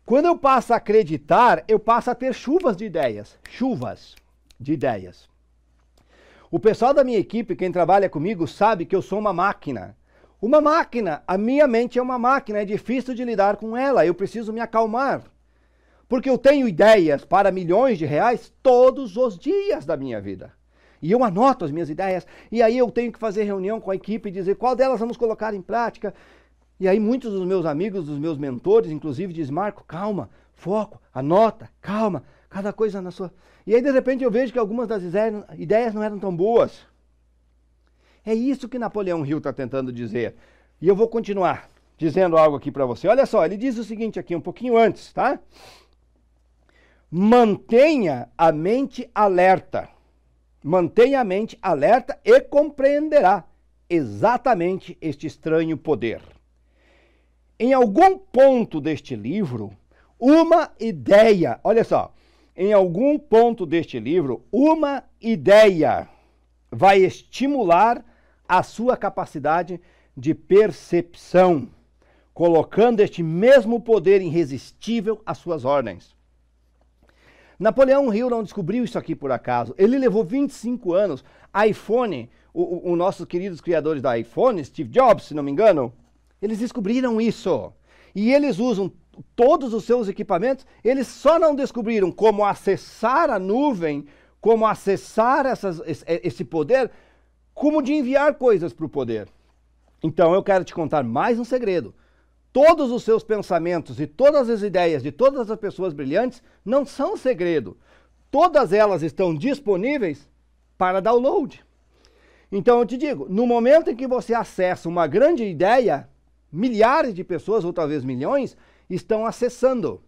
Quando eu passo a acreditar, eu passo a ter chuvas de ideias, chuvas de ideias. O pessoal da minha equipe, quem trabalha comigo, sabe que eu sou uma máquina. Uma máquina, a minha mente é uma máquina, é difícil de lidar com ela, eu preciso me acalmar. Porque eu tenho ideias para milhões de reais todos os dias da minha vida e eu anoto as minhas ideias, e aí eu tenho que fazer reunião com a equipe e dizer qual delas vamos colocar em prática. E aí muitos dos meus amigos, dos meus mentores, inclusive, dizem, Marco, calma, foco, anota, calma, cada coisa na sua. E aí de repente eu vejo que algumas das ideias não eram tão boas. É isso que Napoleão Hill está tentando dizer. E eu vou continuar dizendo algo aqui para você. Olha só, ele diz o seguinte aqui um pouquinho antes, tá? Mantenha a mente alerta. Mantenha a mente alerta e compreenderá exatamente este estranho poder. Em algum ponto deste livro, uma ideia, olha só, em algum ponto deste livro, uma ideia vai estimular a sua capacidade de percepção, colocando este mesmo poder irresistível às suas ordens. Napoleão Hill não descobriu isso aqui por acaso. Ele levou 25 anos. iPhone, o, o, o nossos queridos criadores da iPhone, Steve Jobs, se não me engano, eles descobriram isso. E eles usam todos os seus equipamentos, eles só não descobriram como acessar a nuvem, como acessar essas, é, esse poder, como de enviar coisas para o poder. Então eu quero te contar mais um segredo. Todos os seus pensamentos e todas as ideias de todas as pessoas brilhantes não são segredo. Todas elas estão disponíveis para download. Então eu te digo, no momento em que você acessa uma grande ideia, milhares de pessoas, ou talvez milhões, estão acessando.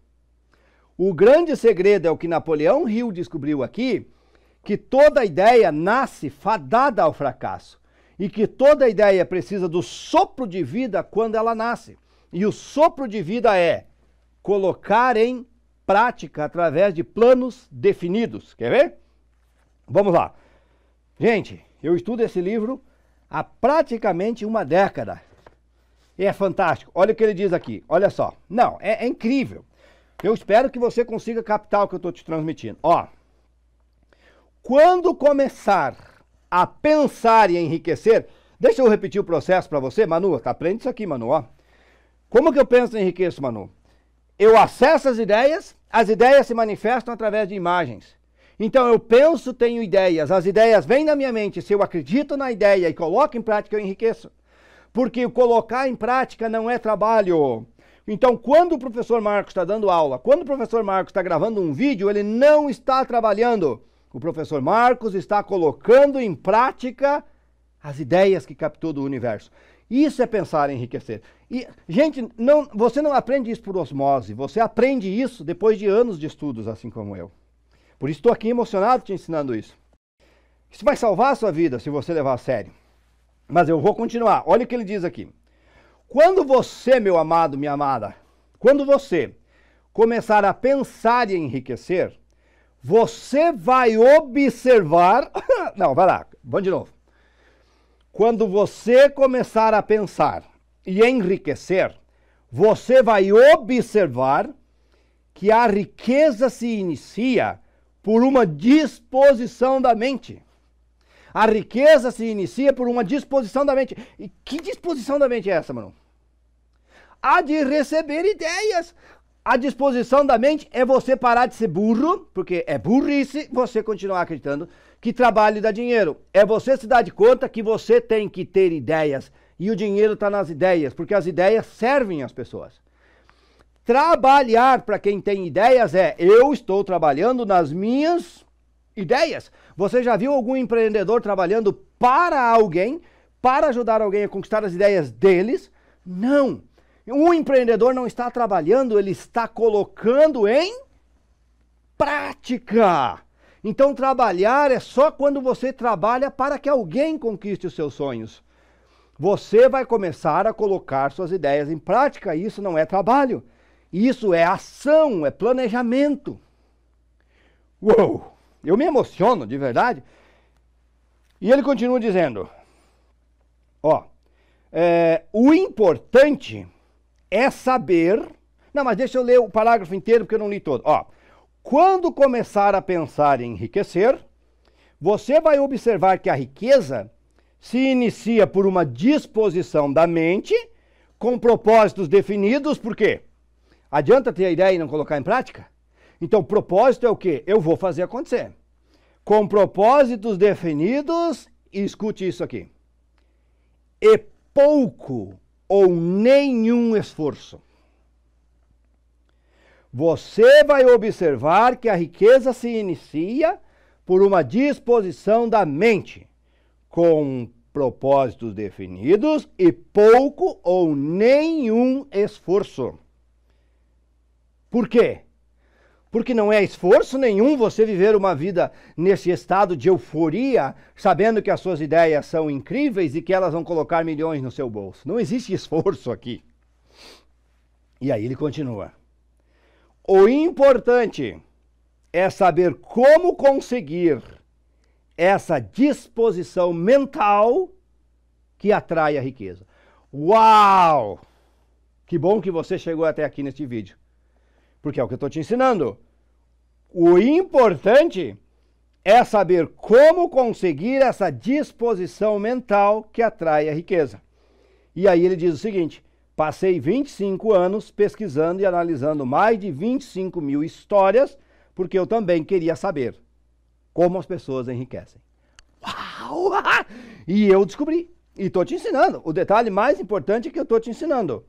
O grande segredo é o que Napoleão Hill descobriu aqui, que toda ideia nasce fadada ao fracasso e que toda ideia precisa do sopro de vida quando ela nasce. E o sopro de vida é colocar em prática através de planos definidos. Quer ver? Vamos lá. Gente, eu estudo esse livro há praticamente uma década. E é fantástico. Olha o que ele diz aqui. Olha só. Não, é, é incrível. Eu espero que você consiga captar o que eu estou te transmitindo. Ó, quando começar a pensar e enriquecer, deixa eu repetir o processo para você, Manu. Tá? Aprende isso aqui, Manu. Ó. Como que eu penso em riqueza, Manu? Eu acesso as ideias, as ideias se manifestam através de imagens. Então eu penso, tenho ideias, as ideias vêm na minha mente. Se eu acredito na ideia e coloco em prática, eu enriqueço. Porque colocar em prática não é trabalho. Então, quando o professor Marcos está dando aula, quando o professor Marcos está gravando um vídeo, ele não está trabalhando. O professor Marcos está colocando em prática as ideias que captou do universo. Isso é pensar em enriquecer. E, gente, não, você não aprende isso por osmose, você aprende isso depois de anos de estudos, assim como eu. Por isso estou aqui emocionado te ensinando isso. Isso vai salvar a sua vida se você levar a sério. Mas eu vou continuar. Olha o que ele diz aqui. Quando você, meu amado, minha amada, quando você começar a pensar em enriquecer, você vai observar. Não, vai lá, vamos de novo. Quando você começar a pensar e enriquecer, você vai observar que a riqueza se inicia por uma disposição da mente. A riqueza se inicia por uma disposição da mente. E que disposição da mente é essa, mano? A de receber ideias, a disposição da mente é você parar de ser burro, porque é burrice você continuar acreditando que trabalho dá dinheiro. É você se dar de conta que você tem que ter ideias e o dinheiro está nas ideias, porque as ideias servem às pessoas. Trabalhar para quem tem ideias é eu estou trabalhando nas minhas ideias. Você já viu algum empreendedor trabalhando para alguém, para ajudar alguém a conquistar as ideias deles? Não. Um empreendedor não está trabalhando, ele está colocando em prática. Então, trabalhar é só quando você trabalha para que alguém conquiste os seus sonhos. Você vai começar a colocar suas ideias em prática. Isso não é trabalho. Isso é ação, é planejamento. Uou! Eu me emociono de verdade. E ele continua dizendo: Ó, é, o importante é saber. Não, mas deixa eu ler o parágrafo inteiro porque eu não li todo. Ó, quando começar a pensar em enriquecer, você vai observar que a riqueza se inicia por uma disposição da mente com propósitos definidos, por quê? Adianta ter a ideia e não colocar em prática? Então, propósito é o quê? Eu vou fazer acontecer. Com propósitos definidos, escute isso aqui. E pouco ou nenhum esforço. Você vai observar que a riqueza se inicia por uma disposição da mente, com propósitos definidos e pouco ou nenhum esforço. Por quê? porque não é esforço nenhum você viver uma vida nesse estado de euforia, sabendo que as suas ideias são incríveis e que elas vão colocar milhões no seu bolso. Não existe esforço aqui. E aí ele continua. O importante é saber como conseguir essa disposição mental que atrai a riqueza. Uau! Que bom que você chegou até aqui neste vídeo. Porque é o que eu estou te ensinando. O importante é saber como conseguir essa disposição mental que atrai a riqueza. E aí ele diz o seguinte: passei 25 anos pesquisando e analisando mais de 25 mil histórias, porque eu também queria saber como as pessoas enriquecem. Uau! E eu descobri. E estou te ensinando. O detalhe mais importante é que eu estou te ensinando.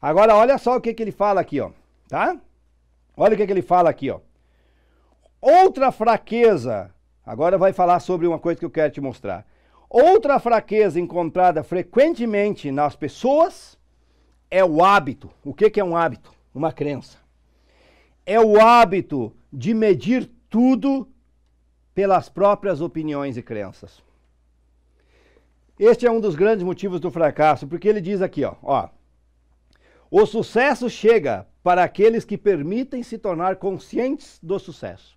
Agora, olha só o que, que ele fala aqui, ó. Tá? Olha o que, que ele fala aqui, ó. Outra fraqueza, agora vai falar sobre uma coisa que eu quero te mostrar. Outra fraqueza encontrada frequentemente nas pessoas é o hábito. O que, que é um hábito? Uma crença. É o hábito de medir tudo pelas próprias opiniões e crenças. Este é um dos grandes motivos do fracasso, porque ele diz aqui, ó, ó o sucesso chega para aqueles que permitem se tornar conscientes do sucesso.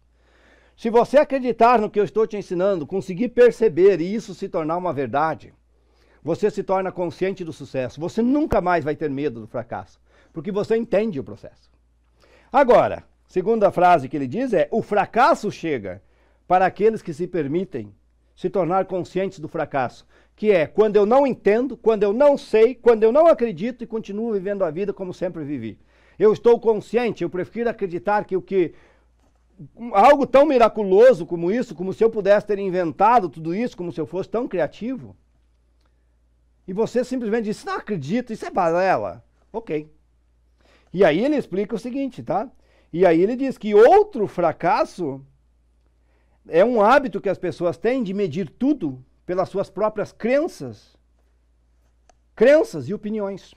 Se você acreditar no que eu estou te ensinando, conseguir perceber e isso se tornar uma verdade, você se torna consciente do sucesso. Você nunca mais vai ter medo do fracasso, porque você entende o processo. Agora, segunda frase que ele diz é: o fracasso chega para aqueles que se permitem se tornar conscientes do fracasso que é quando eu não entendo, quando eu não sei, quando eu não acredito e continuo vivendo a vida como sempre vivi. Eu estou consciente, eu prefiro acreditar que o que algo tão miraculoso como isso, como se eu pudesse ter inventado tudo isso, como se eu fosse tão criativo, e você simplesmente diz: "Não acredito, isso é balela". OK. E aí ele explica o seguinte, tá? E aí ele diz que outro fracasso é um hábito que as pessoas têm de medir tudo pelas suas próprias crenças, crenças e opiniões.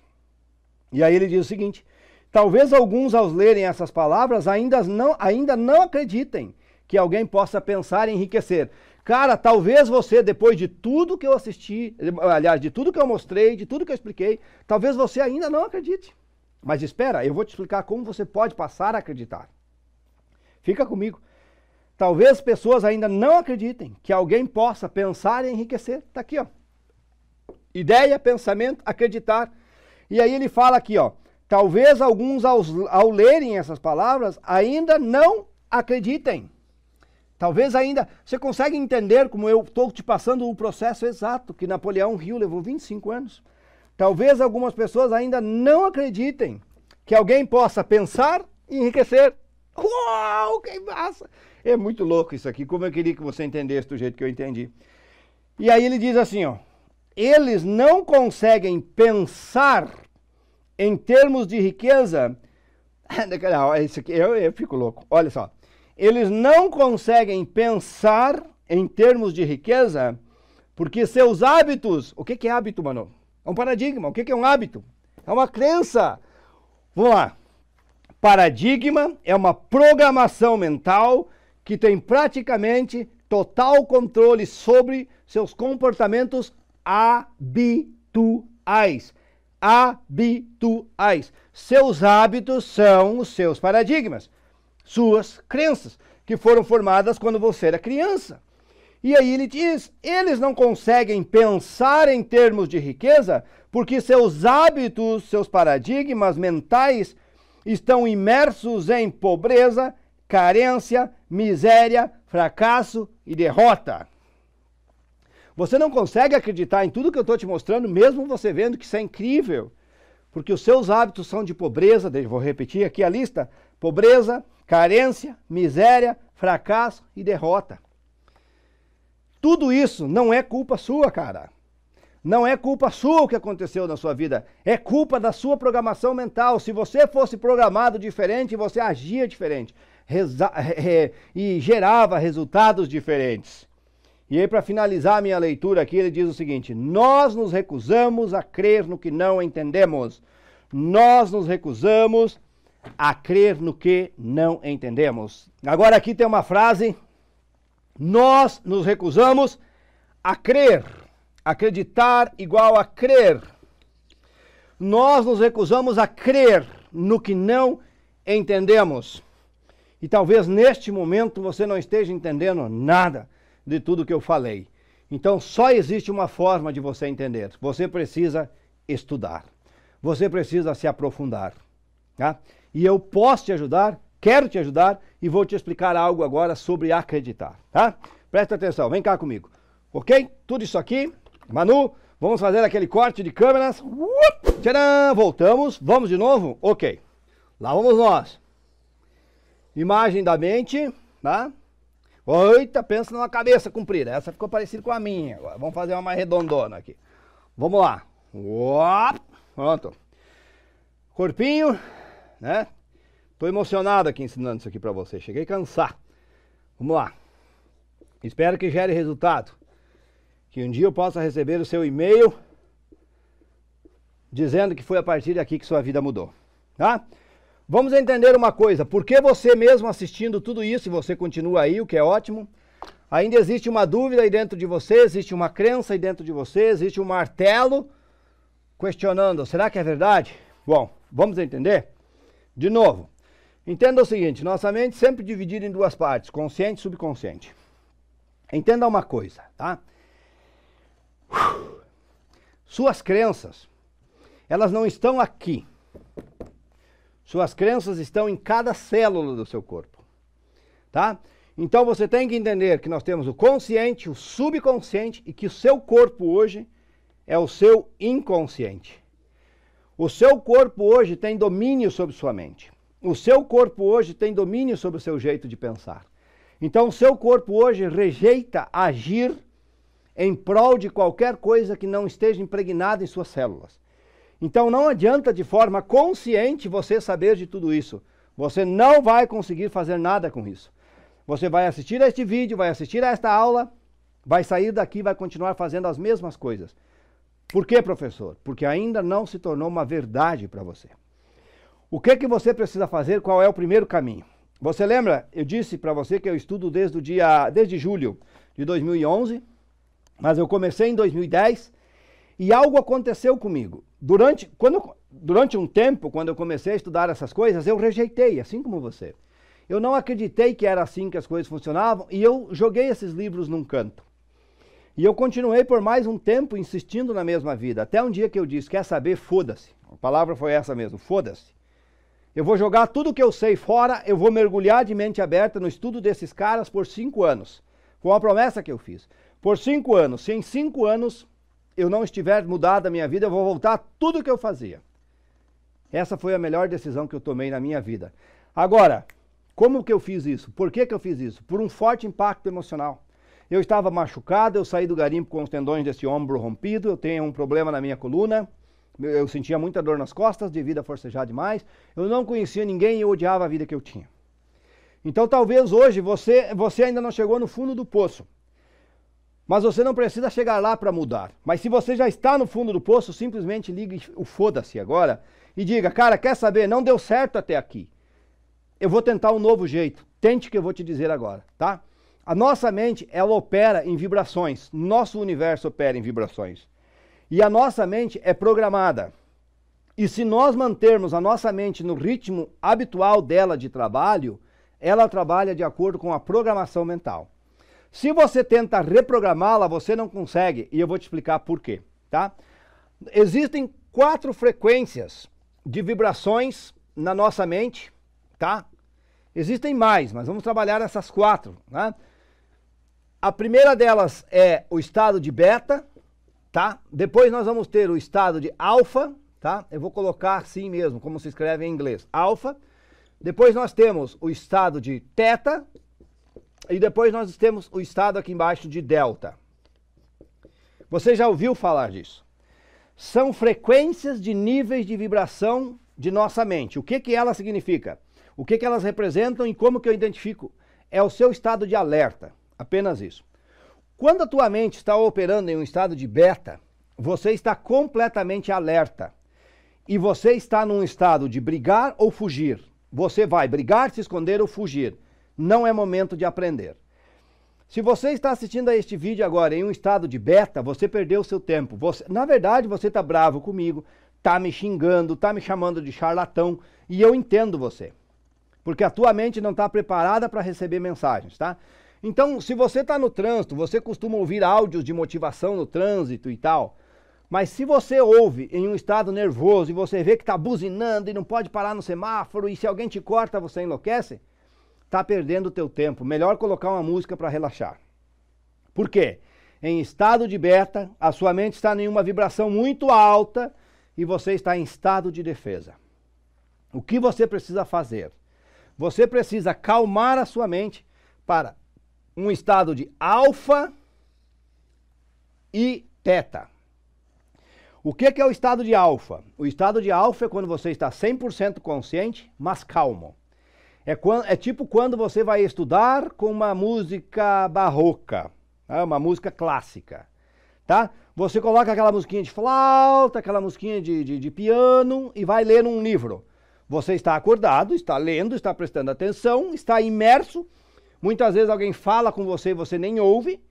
E aí ele diz o seguinte: talvez alguns, ao lerem essas palavras, ainda não, ainda não acreditem que alguém possa pensar em enriquecer. Cara, talvez você, depois de tudo que eu assisti, aliás, de tudo que eu mostrei, de tudo que eu expliquei, talvez você ainda não acredite. Mas espera, eu vou te explicar como você pode passar a acreditar. Fica comigo. Talvez pessoas ainda não acreditem que alguém possa pensar e enriquecer. Está aqui, ó. Ideia, pensamento, acreditar. E aí ele fala aqui, ó. Talvez alguns ao, ao lerem essas palavras ainda não acreditem. Talvez ainda. Você consegue entender como eu estou te passando o processo exato que Napoleão Rio levou 25 anos? Talvez algumas pessoas ainda não acreditem que alguém possa pensar e enriquecer. Uau, que massa! É muito louco isso aqui. Como eu queria que você entendesse do jeito que eu entendi. E aí ele diz assim, ó. Eles não conseguem pensar em termos de riqueza. isso aqui, eu, eu fico louco. Olha só. Eles não conseguem pensar em termos de riqueza porque seus hábitos. O que, que é hábito, mano? É um paradigma. O que, que é um hábito? É uma crença. Vamos lá. Paradigma é uma programação mental que tem praticamente total controle sobre seus comportamentos habituais. Habituais. Seus hábitos são os seus paradigmas, suas crenças, que foram formadas quando você era criança. E aí ele diz: eles não conseguem pensar em termos de riqueza porque seus hábitos, seus paradigmas mentais estão imersos em pobreza, carência, miséria, fracasso e derrota. Você não consegue acreditar em tudo que eu estou te mostrando, mesmo você vendo que isso é incrível, porque os seus hábitos são de pobreza, vou repetir aqui a lista: pobreza, carência, miséria, fracasso e derrota. Tudo isso não é culpa sua, cara. Não é culpa sua o que aconteceu na sua vida, é culpa da sua programação mental. Se você fosse programado diferente, você agia diferente e gerava resultados diferentes. E aí, para finalizar a minha leitura aqui, ele diz o seguinte: Nós nos recusamos a crer no que não entendemos. Nós nos recusamos a crer no que não entendemos. Agora, aqui tem uma frase: Nós nos recusamos a crer Acreditar igual a crer. Nós nos recusamos a crer no que não entendemos. E talvez neste momento você não esteja entendendo nada de tudo que eu falei. Então só existe uma forma de você entender. Você precisa estudar. Você precisa se aprofundar. Tá? E eu posso te ajudar, quero te ajudar e vou te explicar algo agora sobre acreditar. Tá? Presta atenção, vem cá comigo. Ok? Tudo isso aqui Manu, vamos fazer aquele corte de câmeras. tcharam, voltamos. Vamos de novo? Ok. Lá vamos nós. Imagem da mente, tá? Oita, pensa numa cabeça comprida. Essa ficou parecida com a minha. Agora vamos fazer uma mais redondona aqui. Vamos lá. Uop, pronto. Corpinho, né? Tô emocionado aqui ensinando isso aqui para você. Cheguei a cansar. Vamos lá. Espero que gere resultado. Que um dia eu possa receber o seu e-mail dizendo que foi a partir daqui que sua vida mudou. Tá? Vamos entender uma coisa, Por que você mesmo assistindo tudo isso, e você continua aí, o que é ótimo, ainda existe uma dúvida aí dentro de você, existe uma crença aí dentro de você, existe um martelo questionando, será que é verdade? Bom, vamos entender? De novo, entenda o seguinte, nossa mente sempre dividida em duas partes, consciente e subconsciente. Entenda uma coisa, tá? Suas crenças, elas não estão aqui. Suas crenças estão em cada célula do seu corpo. Tá? Então você tem que entender que nós temos o consciente, o subconsciente e que o seu corpo hoje é o seu inconsciente. O seu corpo hoje tem domínio sobre sua mente. O seu corpo hoje tem domínio sobre o seu jeito de pensar. Então, o seu corpo hoje rejeita agir em prol de qualquer coisa que não esteja impregnada em suas células. Então não adianta de forma consciente você saber de tudo isso. Você não vai conseguir fazer nada com isso. Você vai assistir a este vídeo, vai assistir a esta aula, vai sair daqui e vai continuar fazendo as mesmas coisas. Por quê, professor? Porque ainda não se tornou uma verdade para você. O que que você precisa fazer? Qual é o primeiro caminho? Você lembra? Eu disse para você que eu estudo desde o dia desde julho de 2011 mas eu comecei em 2010 e algo aconteceu comigo. Durante, quando, durante um tempo, quando eu comecei a estudar essas coisas, eu rejeitei, assim como você. Eu não acreditei que era assim que as coisas funcionavam e eu joguei esses livros num canto. E eu continuei por mais um tempo insistindo na mesma vida, até um dia que eu disse: Quer saber? Foda-se. A palavra foi essa mesmo: foda-se. Eu vou jogar tudo que eu sei fora, eu vou mergulhar de mente aberta no estudo desses caras por cinco anos. Foi uma promessa que eu fiz por cinco anos. Se em cinco anos eu não estiver mudada a minha vida, eu vou voltar tudo o que eu fazia. Essa foi a melhor decisão que eu tomei na minha vida. Agora, como que eu fiz isso? Por que, que eu fiz isso? Por um forte impacto emocional. Eu estava machucado, eu saí do garimpo com os tendões desse ombro rompido, eu tenho um problema na minha coluna, eu sentia muita dor nas costas devido a forcejar demais, eu não conhecia ninguém e eu odiava a vida que eu tinha. Então talvez hoje você, você ainda não chegou no fundo do poço, mas você não precisa chegar lá para mudar. Mas se você já está no fundo do poço, simplesmente ligue o foda-se agora e diga: Cara, quer saber? Não deu certo até aqui. Eu vou tentar um novo jeito. Tente que eu vou te dizer agora, tá? A nossa mente, ela opera em vibrações. Nosso universo opera em vibrações. E a nossa mente é programada. E se nós mantermos a nossa mente no ritmo habitual dela de trabalho, ela trabalha de acordo com a programação mental. Se você tenta reprogramá-la, você não consegue, e eu vou te explicar por quê, tá? Existem quatro frequências de vibrações na nossa mente, tá? Existem mais, mas vamos trabalhar essas quatro, né? A primeira delas é o estado de beta, tá? Depois nós vamos ter o estado de alfa, tá? Eu vou colocar assim mesmo, como se escreve em inglês, alfa. Depois nós temos o estado de teta, e depois nós temos o estado aqui embaixo de delta. Você já ouviu falar disso? São frequências de níveis de vibração de nossa mente. O que, que ela significa? O que, que elas representam e como que eu identifico? É o seu estado de alerta, apenas isso. Quando a tua mente está operando em um estado de beta, você está completamente alerta. E você está num estado de brigar ou fugir. Você vai brigar, se esconder ou fugir não é momento de aprender. Se você está assistindo a este vídeo agora em um estado de beta, você perdeu seu tempo. Você, na verdade, você está bravo comigo, está me xingando, está me chamando de charlatão, e eu entendo você. Porque a tua mente não está preparada para receber mensagens, tá? Então, se você está no trânsito, você costuma ouvir áudios de motivação no trânsito e tal. Mas se você ouve em um estado nervoso e você vê que está buzinando e não pode parar no semáforo, e se alguém te corta, você enlouquece, tá perdendo o teu tempo. Melhor colocar uma música para relaxar. Por quê? Em estado de beta, a sua mente está em uma vibração muito alta e você está em estado de defesa. O que você precisa fazer? Você precisa calmar a sua mente para um estado de alfa e teta. O que é o estado de alfa? O estado de alfa é quando você está 100% consciente, mas calmo. É, quando, é tipo quando você vai estudar com uma música barroca, né? uma música clássica, tá? Você coloca aquela musiquinha de flauta, aquela musiquinha de, de, de piano e vai ler um livro. Você está acordado, está lendo, está prestando atenção, está imerso. Muitas vezes alguém fala com você e você nem ouve,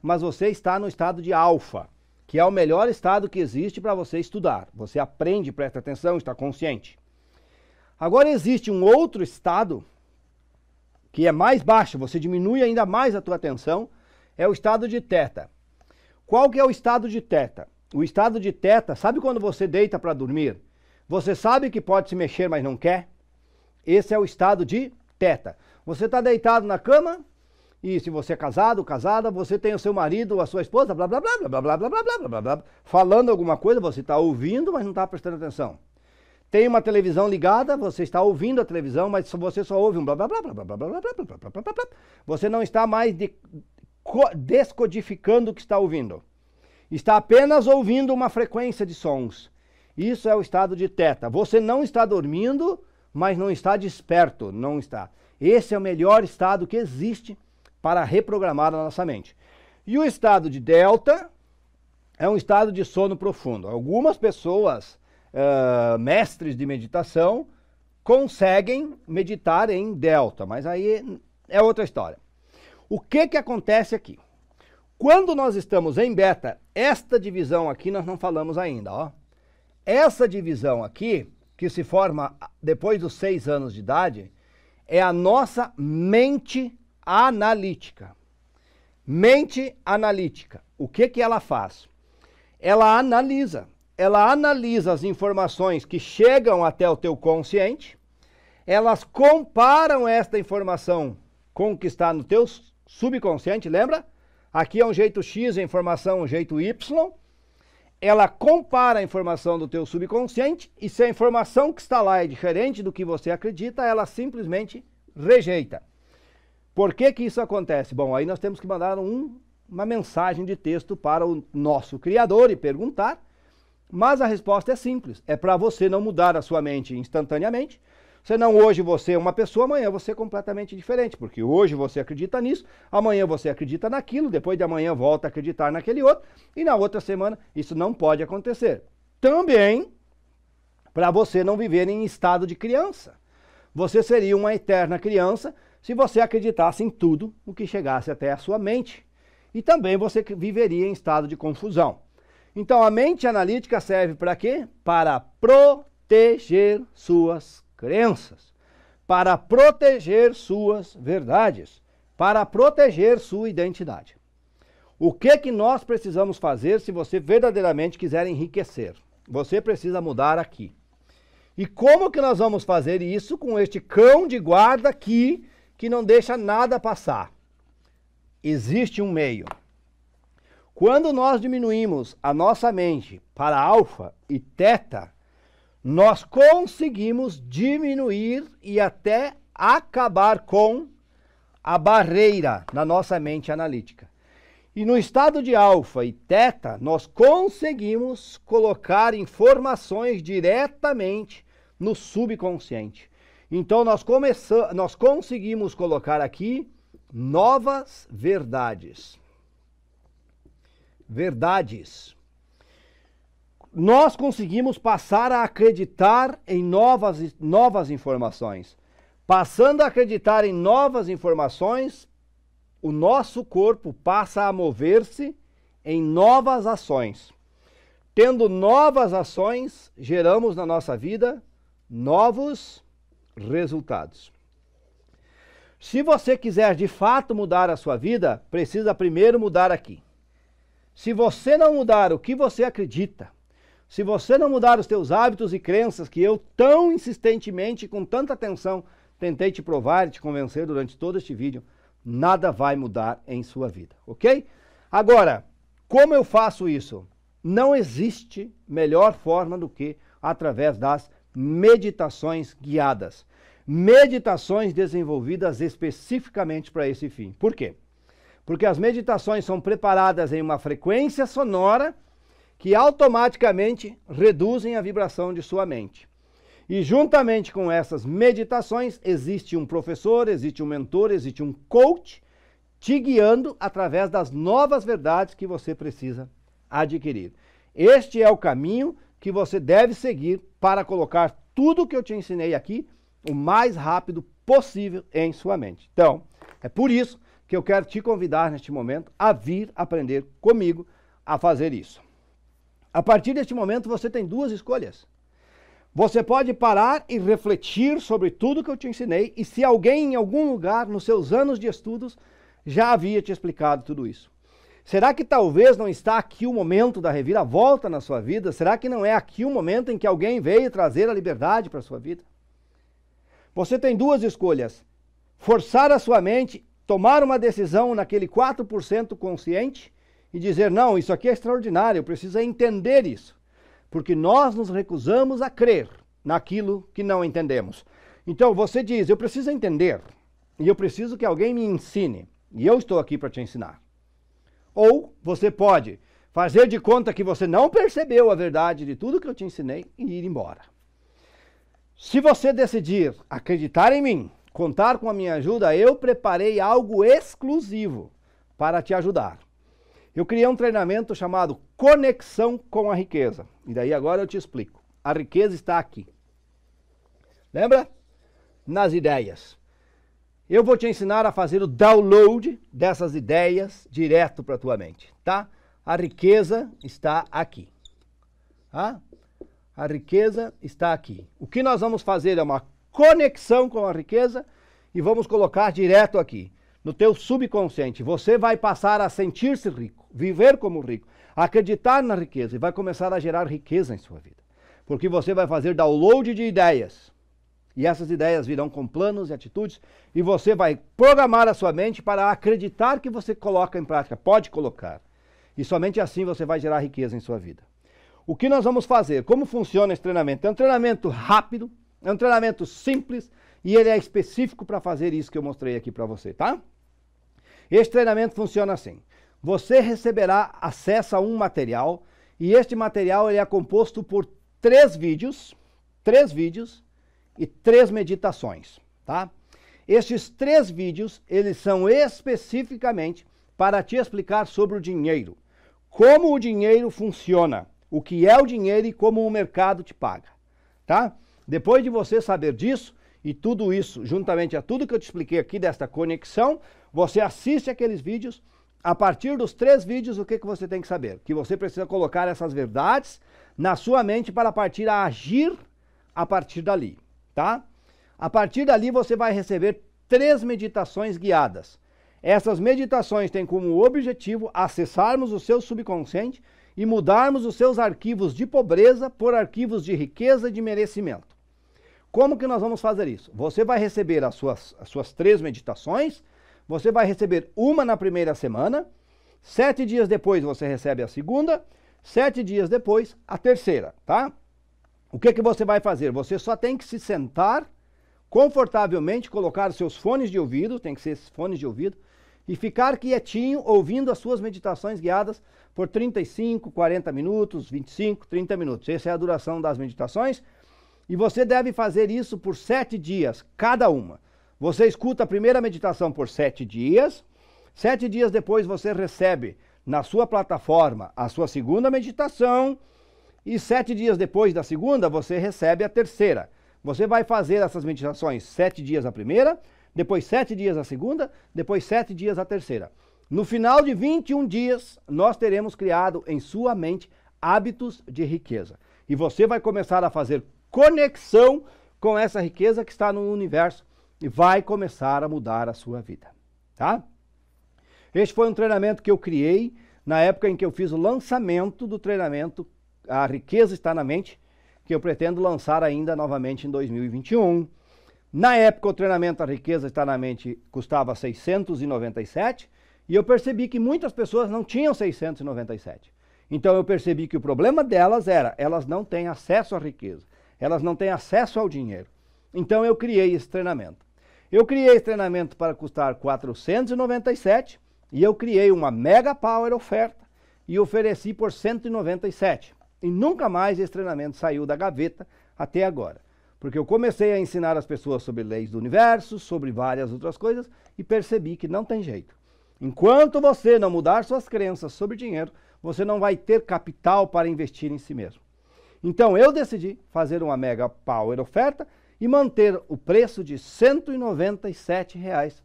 mas você está no estado de alfa, que é o melhor estado que existe para você estudar. Você aprende, presta atenção, está consciente. Agora existe um outro estado que é mais baixo, você diminui ainda mais a tua atenção. é o estado de teta. Qual que é o estado de teta? O estado de teta, sabe quando você deita para dormir? Você sabe que pode se mexer, mas não quer? Esse é o estado de teta. Você está deitado na cama, e se você é casado, ou casada, você tem o seu marido, a sua esposa, blá blá blá blá blá blá blá blá blá blá, falando alguma coisa, você está ouvindo, mas não está prestando atenção. Tem uma televisão ligada, você está ouvindo a televisão, mas você só ouve um blá blá blá blá blá blá blá blá blá blá blá blá blá. Você não está mais de, descodificando o que está ouvindo. Está apenas ouvindo uma frequência de sons. Isso é o estado de teta. Você não está dormindo, mas não está desperto, não está. Esse é o melhor estado que existe para reprogramar a nossa mente. E o estado de delta é um estado de sono profundo. Algumas pessoas uh, mestres de meditação conseguem meditar em delta, mas aí é outra história. O que que acontece aqui? Quando nós estamos em beta, esta divisão aqui nós não falamos ainda, ó. Essa divisão aqui, que se forma depois dos seis anos de idade, é a nossa mente analítica. Mente analítica. O que que ela faz? Ela analisa ela analisa as informações que chegam até o teu consciente, elas comparam esta informação com o que está no teu subconsciente, lembra? Aqui é um jeito X, a informação é um jeito Y. Ela compara a informação do teu subconsciente e se a informação que está lá é diferente do que você acredita, ela simplesmente rejeita. Por que que isso acontece? Bom, aí nós temos que mandar um, uma mensagem de texto para o nosso criador e perguntar mas a resposta é simples: é para você não mudar a sua mente instantaneamente. Senão hoje você é uma pessoa, amanhã você é completamente diferente, porque hoje você acredita nisso, amanhã você acredita naquilo, depois de amanhã volta a acreditar naquele outro, e na outra semana isso não pode acontecer. Também para você não viver em estado de criança. Você seria uma eterna criança se você acreditasse em tudo o que chegasse até a sua mente. E também você viveria em estado de confusão. Então a mente analítica serve para quê? Para proteger suas crenças, para proteger suas verdades, para proteger sua identidade. O que que nós precisamos fazer se você verdadeiramente quiser enriquecer? Você precisa mudar aqui. E como que nós vamos fazer isso com este cão de guarda aqui que não deixa nada passar? Existe um meio. Quando nós diminuímos a nossa mente para alfa e teta, nós conseguimos diminuir e até acabar com a barreira na nossa mente analítica. E no estado de alfa e teta, nós conseguimos colocar informações diretamente no subconsciente. Então nós começamos, nós conseguimos colocar aqui novas verdades verdades. Nós conseguimos passar a acreditar em novas, novas informações. Passando a acreditar em novas informações, o nosso corpo passa a mover-se em novas ações. Tendo novas ações, geramos na nossa vida novos resultados. Se você quiser de fato mudar a sua vida, precisa primeiro mudar aqui. Se você não mudar o que você acredita, se você não mudar os teus hábitos e crenças que eu tão insistentemente, com tanta atenção, tentei te provar e te convencer durante todo este vídeo, nada vai mudar em sua vida, ok? Agora, como eu faço isso? Não existe melhor forma do que através das meditações guiadas. Meditações desenvolvidas especificamente para esse fim. Por quê? porque as meditações são preparadas em uma frequência sonora que automaticamente reduzem a vibração de sua mente. E juntamente com essas meditações, existe um professor, existe um mentor, existe um coach te guiando através das novas verdades que você precisa adquirir. Este é o caminho que você deve seguir para colocar tudo o que eu te ensinei aqui o mais rápido possível em sua mente. Então, é por isso que eu quero te convidar neste momento a vir aprender comigo a fazer isso. A partir deste momento, você tem duas escolhas. Você pode parar e refletir sobre tudo que eu te ensinei e se alguém em algum lugar nos seus anos de estudos já havia te explicado tudo isso. Será que talvez não está aqui o momento da reviravolta na sua vida? Será que não é aqui o momento em que alguém veio trazer a liberdade para a sua vida? Você tem duas escolhas: forçar a sua mente tomar uma decisão naquele 4% consciente e dizer: não, isso aqui é extraordinário, precisa é entender isso. Porque nós nos recusamos a crer naquilo que não entendemos. Então você diz: eu preciso entender e eu preciso que alguém me ensine e eu estou aqui para te ensinar. Ou você pode fazer de conta que você não percebeu a verdade de tudo que eu te ensinei e ir embora. Se você decidir acreditar em mim, contar com a minha ajuda, eu preparei algo exclusivo para te ajudar. Eu criei um treinamento chamado Conexão com a Riqueza. E daí agora eu te explico. A riqueza está aqui. Lembra? Nas ideias. Eu vou te ensinar a fazer o download dessas ideias direto para a tua mente, tá? A riqueza está aqui. Tá? A riqueza está aqui. O que nós vamos fazer é uma conexão com a riqueza e vamos colocar direto aqui, no teu subconsciente. Você vai passar a sentir-se rico, viver como rico, acreditar na riqueza e vai começar a gerar riqueza em sua vida. Porque você vai fazer download de ideias. E essas ideias virão com planos e atitudes e você vai programar a sua mente para acreditar que você coloca em prática, pode colocar. E somente assim você vai gerar riqueza em sua vida. O que nós vamos fazer? Como funciona esse treinamento? É um treinamento rápido, é um treinamento simples e ele é específico para fazer isso que eu mostrei aqui para você, tá? Este treinamento funciona assim. Você receberá acesso a um material e este material ele é composto por três vídeos, três vídeos e três meditações, tá? Estes três vídeos, eles são especificamente para te explicar sobre o dinheiro, como o dinheiro funciona, o que é o dinheiro e como o mercado te paga, tá? Depois de você saber disso e tudo isso, juntamente a tudo que eu te expliquei aqui desta conexão, você assiste aqueles vídeos. A partir dos três vídeos, o que, que você tem que saber? Que você precisa colocar essas verdades na sua mente para partir a agir a partir dali, tá? A partir dali você vai receber três meditações guiadas. Essas meditações têm como objetivo acessarmos o seu subconsciente e mudarmos os seus arquivos de pobreza por arquivos de riqueza e de merecimento. Como que nós vamos fazer isso? Você vai receber as suas, as suas três meditações, você vai receber uma na primeira semana, sete dias depois você recebe a segunda, sete dias depois a terceira, tá? O que, que você vai fazer? Você só tem que se sentar confortavelmente, colocar seus fones de ouvido, tem que ser fones de ouvido, e ficar quietinho ouvindo as suas meditações guiadas por 35, 40 minutos, 25, 30 minutos. Essa é a duração das meditações. E você deve fazer isso por sete dias, cada uma. Você escuta a primeira meditação por sete dias, sete dias depois você recebe na sua plataforma a sua segunda meditação, e sete dias depois da segunda você recebe a terceira. Você vai fazer essas meditações sete dias a primeira, depois sete dias a segunda, depois sete dias a terceira. No final de 21 dias, nós teremos criado em sua mente hábitos de riqueza. E você vai começar a fazer conexão com essa riqueza que está no universo e vai começar a mudar a sua vida, tá? Este foi um treinamento que eu criei na época em que eu fiz o lançamento do treinamento A Riqueza Está na Mente, que eu pretendo lançar ainda novamente em 2021. Na época, o treinamento A Riqueza Está na Mente custava 697 e eu percebi que muitas pessoas não tinham 697. Então eu percebi que o problema delas era elas não têm acesso à riqueza. Elas não têm acesso ao dinheiro. Então eu criei esse treinamento. Eu criei esse treinamento para custar 497 e eu criei uma mega power oferta e ofereci por 197. E nunca mais esse treinamento saiu da gaveta até agora. Porque eu comecei a ensinar as pessoas sobre leis do universo, sobre várias outras coisas e percebi que não tem jeito. Enquanto você não mudar suas crenças sobre dinheiro, você não vai ter capital para investir em si mesmo. Então eu decidi fazer uma mega power oferta e manter o preço de R$ 197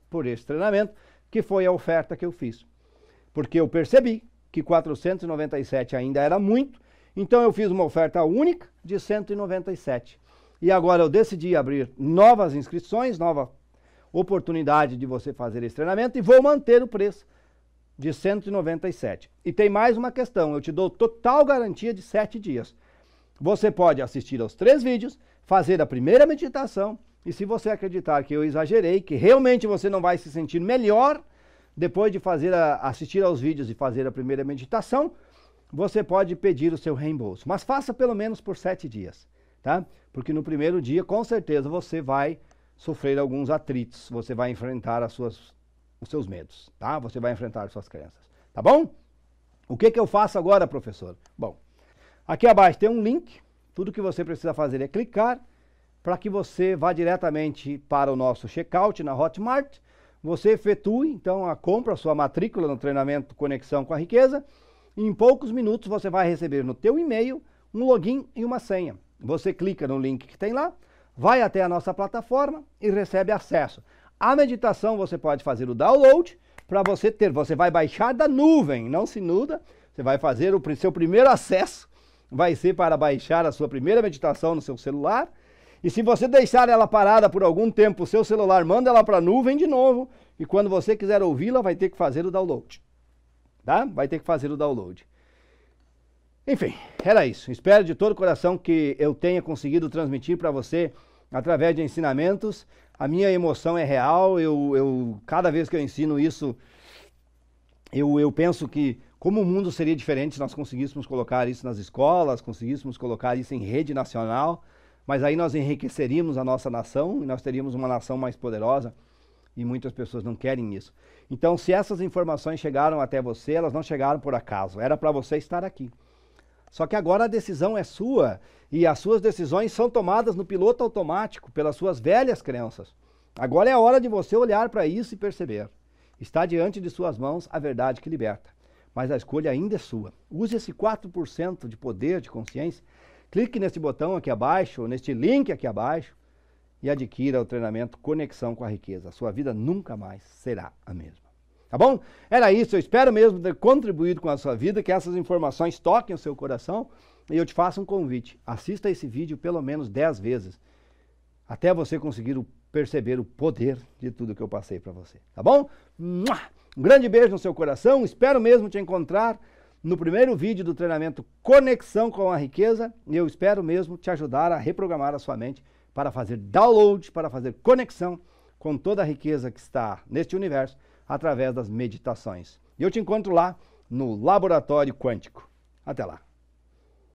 por esse treinamento, que foi a oferta que eu fiz. Porque eu percebi que 497 ainda era muito, então eu fiz uma oferta única de 197. E agora eu decidi abrir novas inscrições, nova oportunidade de você fazer esse treinamento e vou manter o preço de 197. E tem mais uma questão, eu te dou total garantia de 7 dias. Você pode assistir aos três vídeos, fazer a primeira meditação e se você acreditar que eu exagerei, que realmente você não vai se sentir melhor depois de fazer a, assistir aos vídeos e fazer a primeira meditação, você pode pedir o seu reembolso. Mas faça pelo menos por sete dias, tá? Porque no primeiro dia, com certeza, você vai sofrer alguns atritos, você vai enfrentar as suas, os seus medos, tá? Você vai enfrentar as suas crenças, tá bom? O que, que eu faço agora, professor? Bom, Aqui abaixo tem um link. Tudo que você precisa fazer é clicar para que você vá diretamente para o nosso checkout na Hotmart. Você efetue então a compra, a sua matrícula no treinamento Conexão com a Riqueza. E em poucos minutos você vai receber no teu e-mail um login e uma senha. Você clica no link que tem lá, vai até a nossa plataforma e recebe acesso. A meditação você pode fazer o download para você ter, você vai baixar da nuvem, não se nuda, você vai fazer o seu primeiro acesso vai ser para baixar a sua primeira meditação no seu celular. E se você deixar ela parada por algum tempo, o seu celular manda ela para a nuvem de novo. E quando você quiser ouvi-la, vai ter que fazer o download. Tá? Vai ter que fazer o download. Enfim, era isso. Espero de todo o coração que eu tenha conseguido transmitir para você através de ensinamentos. A minha emoção é real. Eu, eu cada vez que eu ensino isso, eu, eu penso que como o mundo seria diferente se nós conseguíssemos colocar isso nas escolas, conseguíssemos colocar isso em rede nacional, mas aí nós enriqueceríamos a nossa nação e nós teríamos uma nação mais poderosa e muitas pessoas não querem isso. Então, se essas informações chegaram até você, elas não chegaram por acaso, era para você estar aqui. Só que agora a decisão é sua e as suas decisões são tomadas no piloto automático pelas suas velhas crenças. Agora é a hora de você olhar para isso e perceber. Está diante de suas mãos a verdade que liberta mas a escolha ainda é sua. Use esse 4% de poder de consciência, clique nesse botão aqui abaixo, neste link aqui abaixo, e adquira o treinamento Conexão com a Riqueza. A sua vida nunca mais será a mesma. Tá bom? Era isso. Eu espero mesmo ter contribuído com a sua vida, que essas informações toquem o seu coração. E eu te faço um convite. Assista esse vídeo pelo menos 10 vezes, até você conseguir o perceber o poder de tudo que eu passei para você, tá bom? Um grande beijo no seu coração, espero mesmo te encontrar no primeiro vídeo do treinamento Conexão com a Riqueza e eu espero mesmo te ajudar a reprogramar a sua mente para fazer download, para fazer conexão com toda a riqueza que está neste universo através das meditações. E eu te encontro lá no Laboratório Quântico. Até lá!